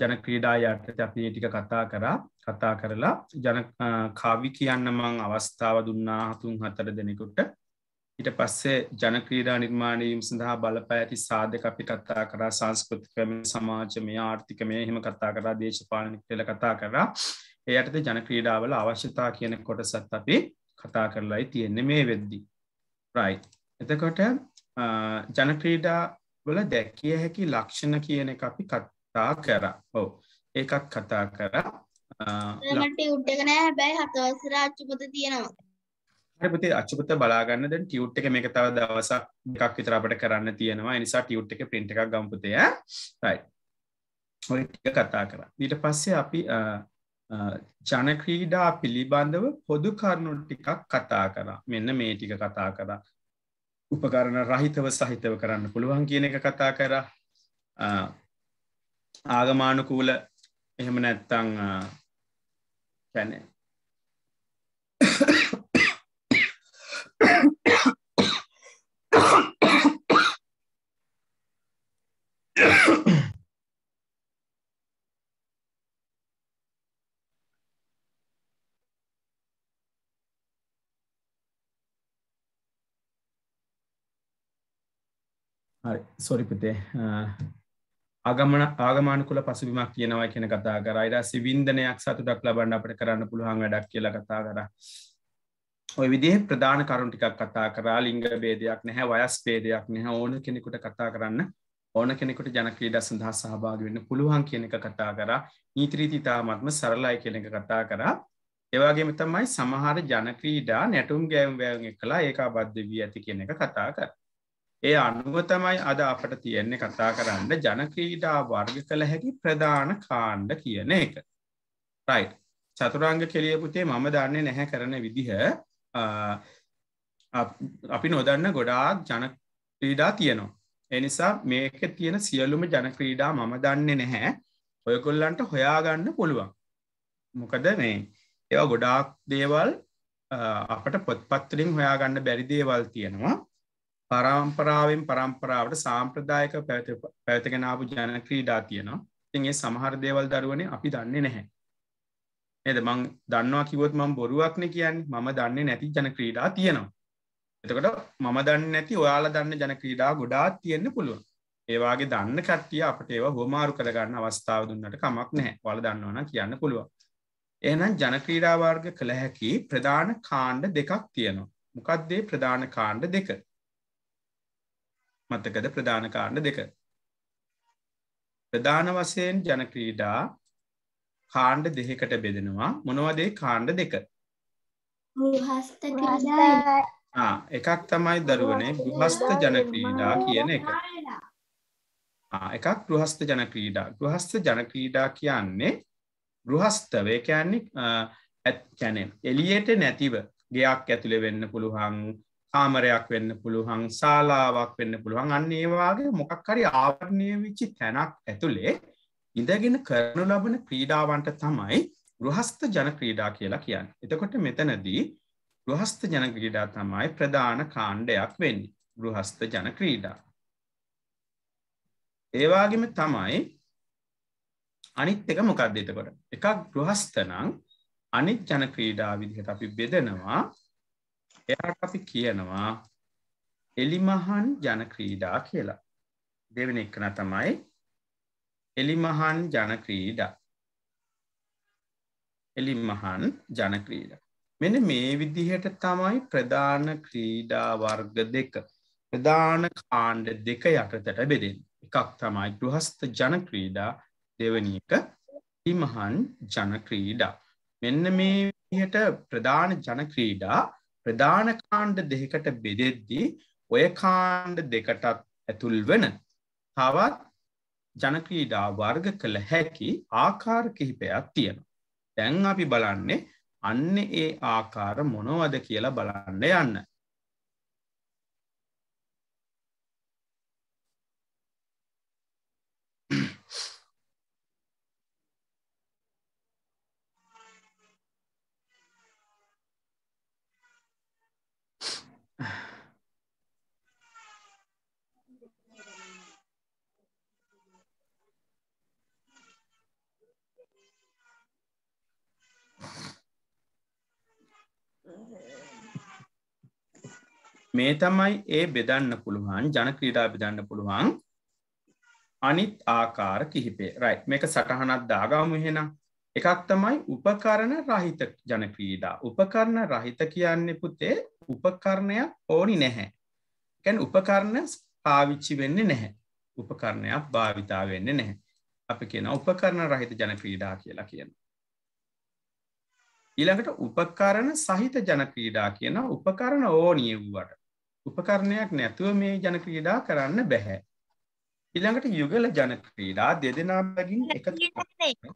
ජන ක්‍රීඩා යටත අපි ටික කතා කරා කතා කරලා ජන කාවි කියන්න මං අවස්ථාව දුන්නා හතුන් හතර දෙනෙකුට ඉට පස්සේ ජනක්‍රීඩා නිර්මාණයීම් සඳහා බලපෑති සාධක අපි කත්තා කරා සංස්කෘතිකම සමාජමය ආර්ථිකමය එහෙම කතා කරා දේශපාලනික පෙළ කතා කරා එයටද ජනක්‍රීඩාවල අවශ්‍යතා කියන කොටසත් අපි කතා කරලායි තියෙන්නේ මේ වෙද්දී. රයි. එතකොට ජනක්‍රීඩා වල දැකිය හැකි ලක්ෂණ කියන එක අපි කත්තා කර ඕ ඒකත් කතා කරා
ටියුට් එක නෑ හැබැයි හතවසර අච්චුපත තියෙනවා.
හරි පුතේ අච්චුපත බලාගන්න දැන් ටියුට් එක මේක තව දවසක් දෙකක් විතර අපිට කරන්න තියෙනවා. ඒ නිසා ටියුට් එක print එකක් ගමු පුතේ ඈ. right. ඔය ටික කතා කරා. ඊට පස්සේ අපි ජන ක්‍රීඩා පිළිබඳව පොදු කරුණු ටිකක් කතා කරා. මෙන්න මේ ටික කතා කරා. උපකරණ රහිතව සහිතව කරන්න පුළුවන් කියන එක කතා කරා. ආගමානුකූල එහෙම නැත්තං කැන හරි සොරි පුතේ ආගමන ආගමානකුල පසුබිමක් කියනවා කියන කතා කර අයිරසි වින්දනයක් සතුටක් ලබන්න අපට කරන්න පුළුවන් වැඩක් කියල කතා කර ඔය විදිහ ප්‍රධාන කරුන්ටිකක් කතා කරා ලිංග බේදයක් නැහැ වයස් පේදයක් නැහැ ඕන කෙනෙකුට කතා කරන්න ඕන කෙනෙකුට ජනක්‍රීඩ සඳහා සහභාග වෙන්න පුළුවන් කියන එක කතා කර නීත්‍රීතිතාමත්ම සරලායි කියන එක කතා කරා ඒවාගේම තමයි සමහර ජනක්‍රීඩා නැටුම් ගෑම් වෑන් කලා ඒකා බද්ධ වී ඇති කියන එක කතා කර ඒ අනුව තමයි අද අපට තියෙන්නේ කතා කරන්න ජනක්‍රීඩා වර්ග කළ හැකි ප්‍රධාන කාණ්ඩ කියන එක. රයි චතුරංග කෙලියපුතේ මම දන්නේ නැහැ කරන විදිහ අපි නොදන්න ගොඩාක් ජනක්‍රීඩා තියෙනවා. එනිසා මේක තියෙන සියලුම ජනක්‍රීඩා මම දන්නේ නැහැ ඔයකොල්ලන්ට හොයාගන්න පුළුවන්. මොකද මේ ඒවා ගොඩාක් දේවල් අපට පොත්පත්තුලින් හොයාගන්න බැරි දේවල් තියෙනවා පරම්පරාවෙන් පරම්පරාවට සාම්ප්‍රදායක පැවතගෙනාපු ජනක්‍රීඩා තියෙනවා තින් ඒ සමහර දේවල් දරුවනේ අපි දන්නේ නැහැ එද මං දන්නවා කිවොත් මං බොරුවක්න කියන්න මම දන්නේ නැති ජනක්‍රීඩා තියෙනවා එතකට මම දන්න නැති ඔයාල දන්න ජනක්‍රීඩා ගොඩාත් තියෙන්න්න පුළුවන් ඒවාගේ දන්න කට්ටිය අපට ඒවා හොමාරු කරගන්න අවස්ථාව දුන්නට කමක් නැහැ වල දන්නවන කියන්න පුළුවන් එනම් ජනක්‍රීඩාවාර්ග කළ හැකි ප්‍රධාන කාණ්ඩ දෙකක් තියෙනවා මොකක්දේ ප්‍රධාන කාණ්ඩ දෙක මතකද ප්‍රධාන කාණ්ඩ දෙක. ප්‍රධාන වසයෙන් ජනක්‍රීඩා කාණ්ඩ දෙහකට බෙදෙනවා මොනවදේ කාණ්ඩ දෙක. එකක් තමයි දරුවනේ ගෘහස්ත ජනක්‍රීඩා කියන එක. එකක් ගෘහස්ත ජනක්‍රීඩා ගෘහස්ත ජනක්‍රීඩා කියන්නේ ගෘහස්තවය කියන්නේ ඇත්ැන එලියට නැතිව ගයක් ඇතුළෙ වෙන්න පුළුවන් කාමරයක් වෙන්න පුළුවන් ශාලාවක් වෙන්න පුළුවන් අන්න ඒවාගේ මොකක්කරි ආවරණය විච්චි තැනක් ඇතුළේ ඉඳගෙන කරනු ලබන ක්‍රීඩාවන්ට තමයි ගෘහස්ත ජන ක්‍රීඩා කියලා කියන්න. එතකොට මෙතනදී ගෘහස්ත ජන ක්‍රීඩා තමයි ප්‍රධාන කාණ්ඩයක් වෙන්න ගෘහස්ත ජන ක්‍රීඩා. ඒවාගේම තමයි අනිත් එක මොකක්ද එතකොට එකක් ගෘහස්ත නං අනිත් ජන ක්‍රීඩා විදිහට අපි බෙදෙනවා එයාට අපි කියනවා එලිමහන් ජන ක්‍රීඩා කියලා. දෙවෙන එකන තමයි එලිමහන් ජනක්‍රීඩ එලිමහන් ජනක්‍රීඩ මෙන මේ විදිහට තමයි ප්‍රධාන ක්‍රීඩා වර්ග දෙක ප්‍රධාන කාණ්ඩ දෙක යටතට බෙදෙන් එකක් තමයි ගෘහස්ත ජනක්‍රීඩා දෙවනික ඉමහන් ජනක්‍රීඩා මෙන්න මේ විදිහට ප්‍රධාන ජනක්‍රීඩා ප්‍රධාන කාණ්ඩ දෙකට බෙදෙද්දී ඔය කාණ්ඩ දෙකටත් ඇතුල් වන තවත් ජනක්‍රීඩා වර්ග කළ හැකි ආකාර කිහිපයක් තියෙන. දැන් අපි බලන්නේ අන්න ඒ ආකාර මොනවද කියලා බලන්න යන්න. මේ තමයි ඒ බෙදන්න පුළුවන් ජන ක්‍රීඩා බෙදන්න පුළුවන් අනිත් ආකාර කිහිපේ රයි මේක සටහනත් දාගාම එහෙන එකක් තමයි උපකරණ රහිත ජන ක්‍රීඩා උපකරණ රහිත කියන්නේ පුතේ උපකරණයක් ඕනි නැහැ ැන් උපකරණ පාවිච්චි වෙන්න නැහැ උපකරණයක් භාවිතා වෙන්න නැහැ අපි කියන උපකරණ රහිත ජන ක්‍රීඩා කියලා කියනවා ඊළඟට උපකරණ සහිත ජන ක්‍රීඩා කියන උපකරණ ඕනිය වූවට උපකරණයක් නැතුව මේ ජන ක්‍රීඩා කරන්න බැහැ. ඊළඟට යුගල ජන ක්‍රීඩා දෙදෙනා බැගින් එකතු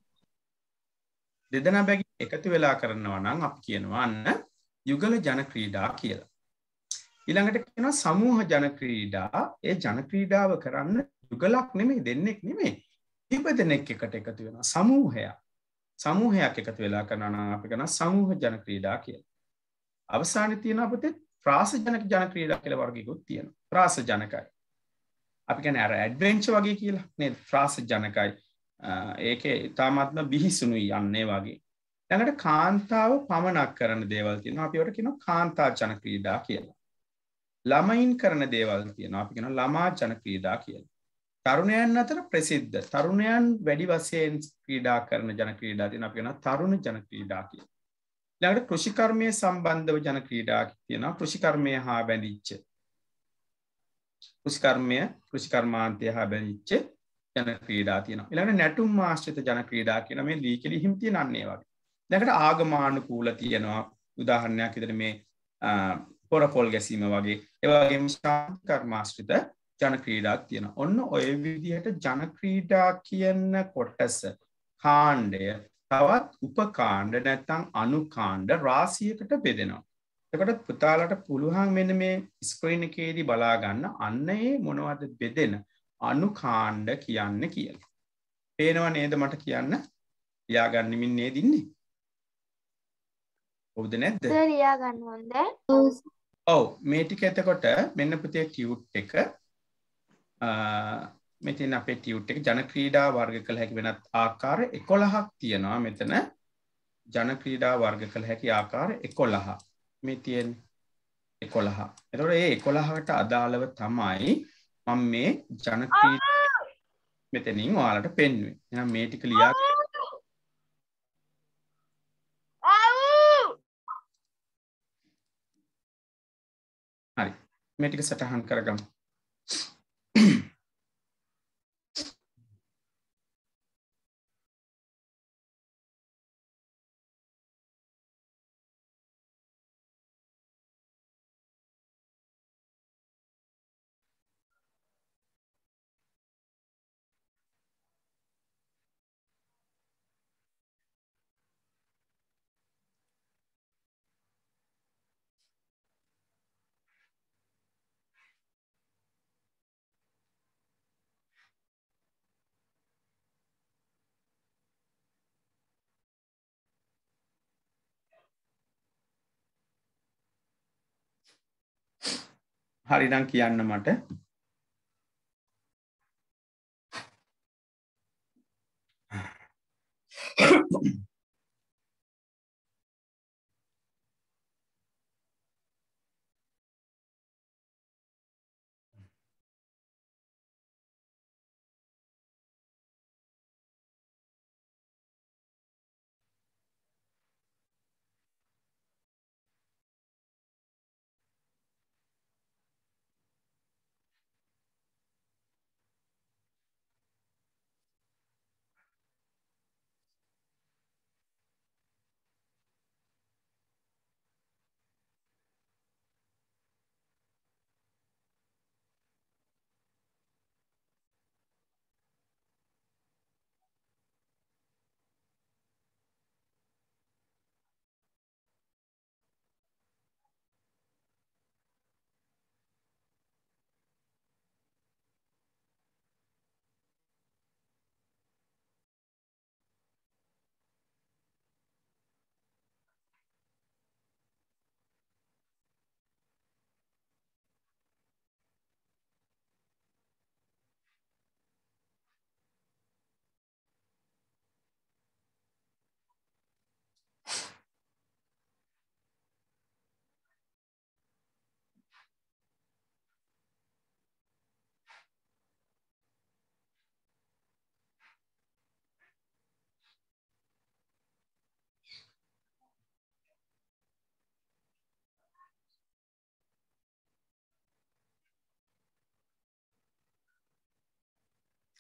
දෙදෙනා බැගින් එකතු වෙලා කරනවා නම් අපි කියනවා අන්න යුගල ජන ක්‍රීඩා කියලා. ඊළඟට කියනවා සමූහ ජන ක්‍රීඩා ඒ ජන ක්‍රීඩාව කරන්න යුගලක් නෙමෙයි දෙන්නෙක් නෙමෙයි. ඉපදෙනෙක් එකට එකතු වෙනවා සමූහයක්. සමූහයක් එකතු වෙලා කරනවා නම් අපි කරන සමූහ ජන ක්‍රීඩා කියලා. අවසානයේ තියෙන අපතේ ප්‍රාස ජනක ජන ක්‍රීඩා කියල වර්ගයකුත් තියෙන ප්‍රාස ජනකයි අපි ගැන ඇර ඇඩ්වෙන්ච් වගේ කියලා නේ ප්‍රාස ජනකයි ඒක ඉතාමත්ම බිහිසුණු යන්නේ වගේ ළඟට කාන්තාව පමණක් කරන දේවල් තියෙන අපිවට කියන කාන්තා ජන ක්‍රීඩා කියලා ළමයින් කරන දේවල් තියෙන අපි කෙන ළමා ජන ක්‍රීඩා කියලා තරුණයන් අතර ප්‍රසිද්ධ තරුණයන් වැඩි වසයෙන් ක්‍රීඩා කරන ජන ක්‍රීඩා තින අප කියෙන තරුණ ජන ක්‍රීඩා කියලා ළඟට කෘෂිකර්මය සම්බන්ධව ජන ක්‍රීඩා තියෙනවා කෘෂිකර්මය හා බැඳිච්ච කෘෂිකර්මය කෘෂිකර්මාන්තය හා බැඳිච්ච ජන ක්‍රීඩා තියෙනවා ඊළඟට නැටුම් ආශ්‍රිත ජන ක්‍රීඩා කියන මේ ලීකෙලි හිම් තියෙනන්නේ වගේ දැකට ආගමානුකූල තියෙනවා උදාහරණයක් ඉදිර මේ පොරපොල් ගැසීම වගේ ඒවගේ ශාකර්මාශ්‍රිත ජනක්‍රීඩාක් තියෙන ඔන්න ඔය විදිහට ජනක්‍රීඩා කියන්න කොටස කාණ්ඩය තවත් උපකාණ්ඩ නැත්තං අනුකාණ්ඩ රාසියකට බෙදෙනවා. එකට පුතාලට පුළුවන් මෙන මේ ස්ක්‍රීනකේදී බලාගන්න අන්න ඒ මොනවද බෙදෙන අනුකාණ්ඩ කියන්න කියල. පේනවා නේද මට කියන්න යාගන්නමින් නේ දින්නේ. ඔබද නැද්ද
යාගන්නද
ඔව මේටික ඇතකොට මෙන්න පුතිය කිව් එක මෙතින් අපේ ටියුට් එක ජන ක්‍රීඩා වර්ග කළ හැකි වෙනත් ආකාර එකොළහක් තියෙනවා මෙතන ජන ක්‍රීඩා වර්ග කළ හැකි ආකාර එකොළහ මේ තියෙන් එකොළහ එතකොට ඒ එකොළහට අදාළව තමයි මම මේ ජන මෙතනින් ඔයාලට පෙන්වුවේ එහෙනම් මේ ටික ලියා හරි මේ ටික සටහන් කරගමු හරිනම් කියන්න මට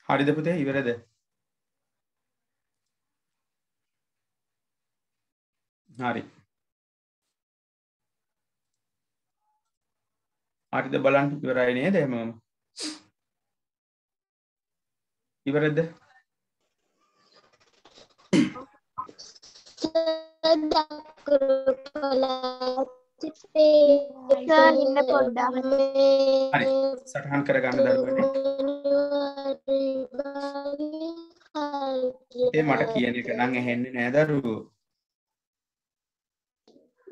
හරිද පුතේ ඉවරද? හරි. හරිද බලන්න ඉවරයි නේද හැමෝම? ඉවරද?
දකුණු කොළ ඉන්න
පොඩ්ඩක්
හරි සටහන් කරගන්න දරුවනේ
ඒ මට කියන එක නම්
ඇහෙන්නේ නෑ දරුවෝ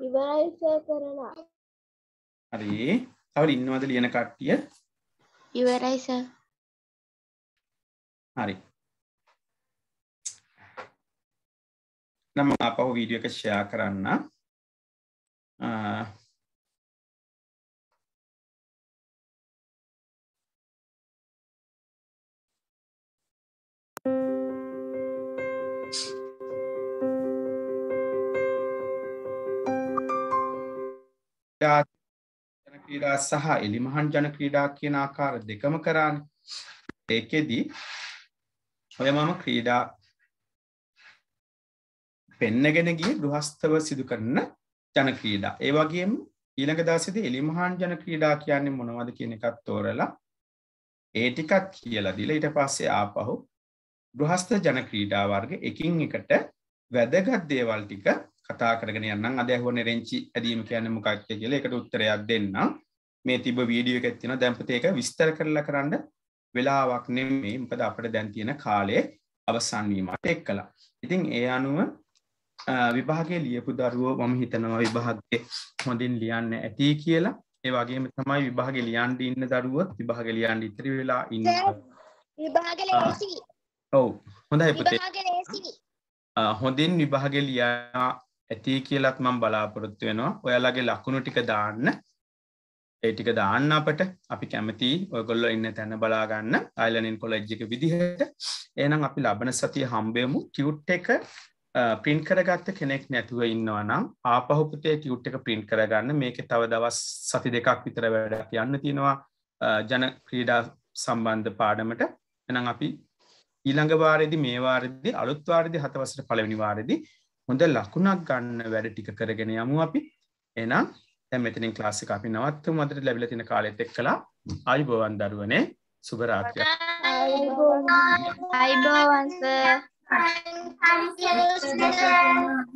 ඉවරයි සර් කරලා
හරි කවුරු ඉන්නවද ලියන කට්ටිය
ඉවරයි සර්
හරි නම් අපව වීඩියෝ එක ෂෙයා කරන්න Uh,
ජන ක්‍රීඩා සහ එලිමහන් ජන ක්‍රීඩා කියන ආකාර දෙකම කරන්න ඒකෙදී ඔය මම ක්‍රීඩා පෙන්නගෙන ගිය ගෘහස්ථව සිදු කරන ජන ක්‍රීඩා ඒ වගේම ඊළඟ දවසේදී එලිමහාන් ජන ක්‍රීඩා කියන්නේ මොනවද කියන එකත් තෝරලා ඒ ටිකත් කියලා දීලා ඊට පස්සේ ආපහු ගෘහස්ත ජන ක්‍රීඩා වර්ග එකින් එකට වැදගත් දේවල් ටික කතා කරගෙන යන්නම් අද ඇහුවනේ රෙන්චි ඇදීම කියන්නේ මොකක්ද කියලා ඒකට උත්තරයක් දෙන්නම් මේ තිබ්බ වීඩියෝ එකක් තියෙනවා දැන් පුතේ ඒක විස්තර කරලා කරන්න වෙලාවක් නෙමෙයි මොකද අපිට දැන් තියෙන කාලය අවසන් වීමත් එක්කලා ඉතින් ඒ අනුව විභාගය ලියපු දරුවෝ මම හිතනවා විභාගය හොඳින් ලියන්න ඇති කියලා ඒ වගේම තමයි විභාග ලියන්ඩ ඉන්න දරුවත් විභාග ලියන්ඩ ඉතිරි වෙලා ඉන්න ඔව් හොඳයි පුතේ හොඳින් විභාග ලියා ඇති කියලත් මම බලාපොරොත්තු වෙනවා ඔයාලගේ ලකුණු ටික දාන්න ඒ ටික දාන්න අපට අපි කැමති ඔයගොල්ලෝ ඉන්න තැන බලාගන්න අයිලනින් කොලජ්ජික විදිහට එනම් අපි ලබන සතිය හම්බයමු ටියුට් එක පින් කරගත්ත කෙනෙක් නැතුව ඉන්නවා නම් ආපහුපුතේ ටියුට් එක පින්ට් කරගන්න මේක තව දවස් සති දෙකක් විතර වැඩක් යන්න තියෙනවා ජන ක්‍රීඩා සම්බන්ධ පාඩමට එනම් අපි ඊළඟ වාරෙදි මේ වාරදි අලුත්වාරදි හතවසට පලවෙනි වාරදි හොඳ ලකුණක් ගන්න වැඩ ටික කරගෙන යමු අපි එනම් තැමතිනින් ක්ලාසික අපි නවත්තු මදට ලැබිල තින කාලෙත් එක් කලා අයිබෝවන් දරුවනේ සුභරාත්‍රය
අයිබෝවන්ස 欢迎进入直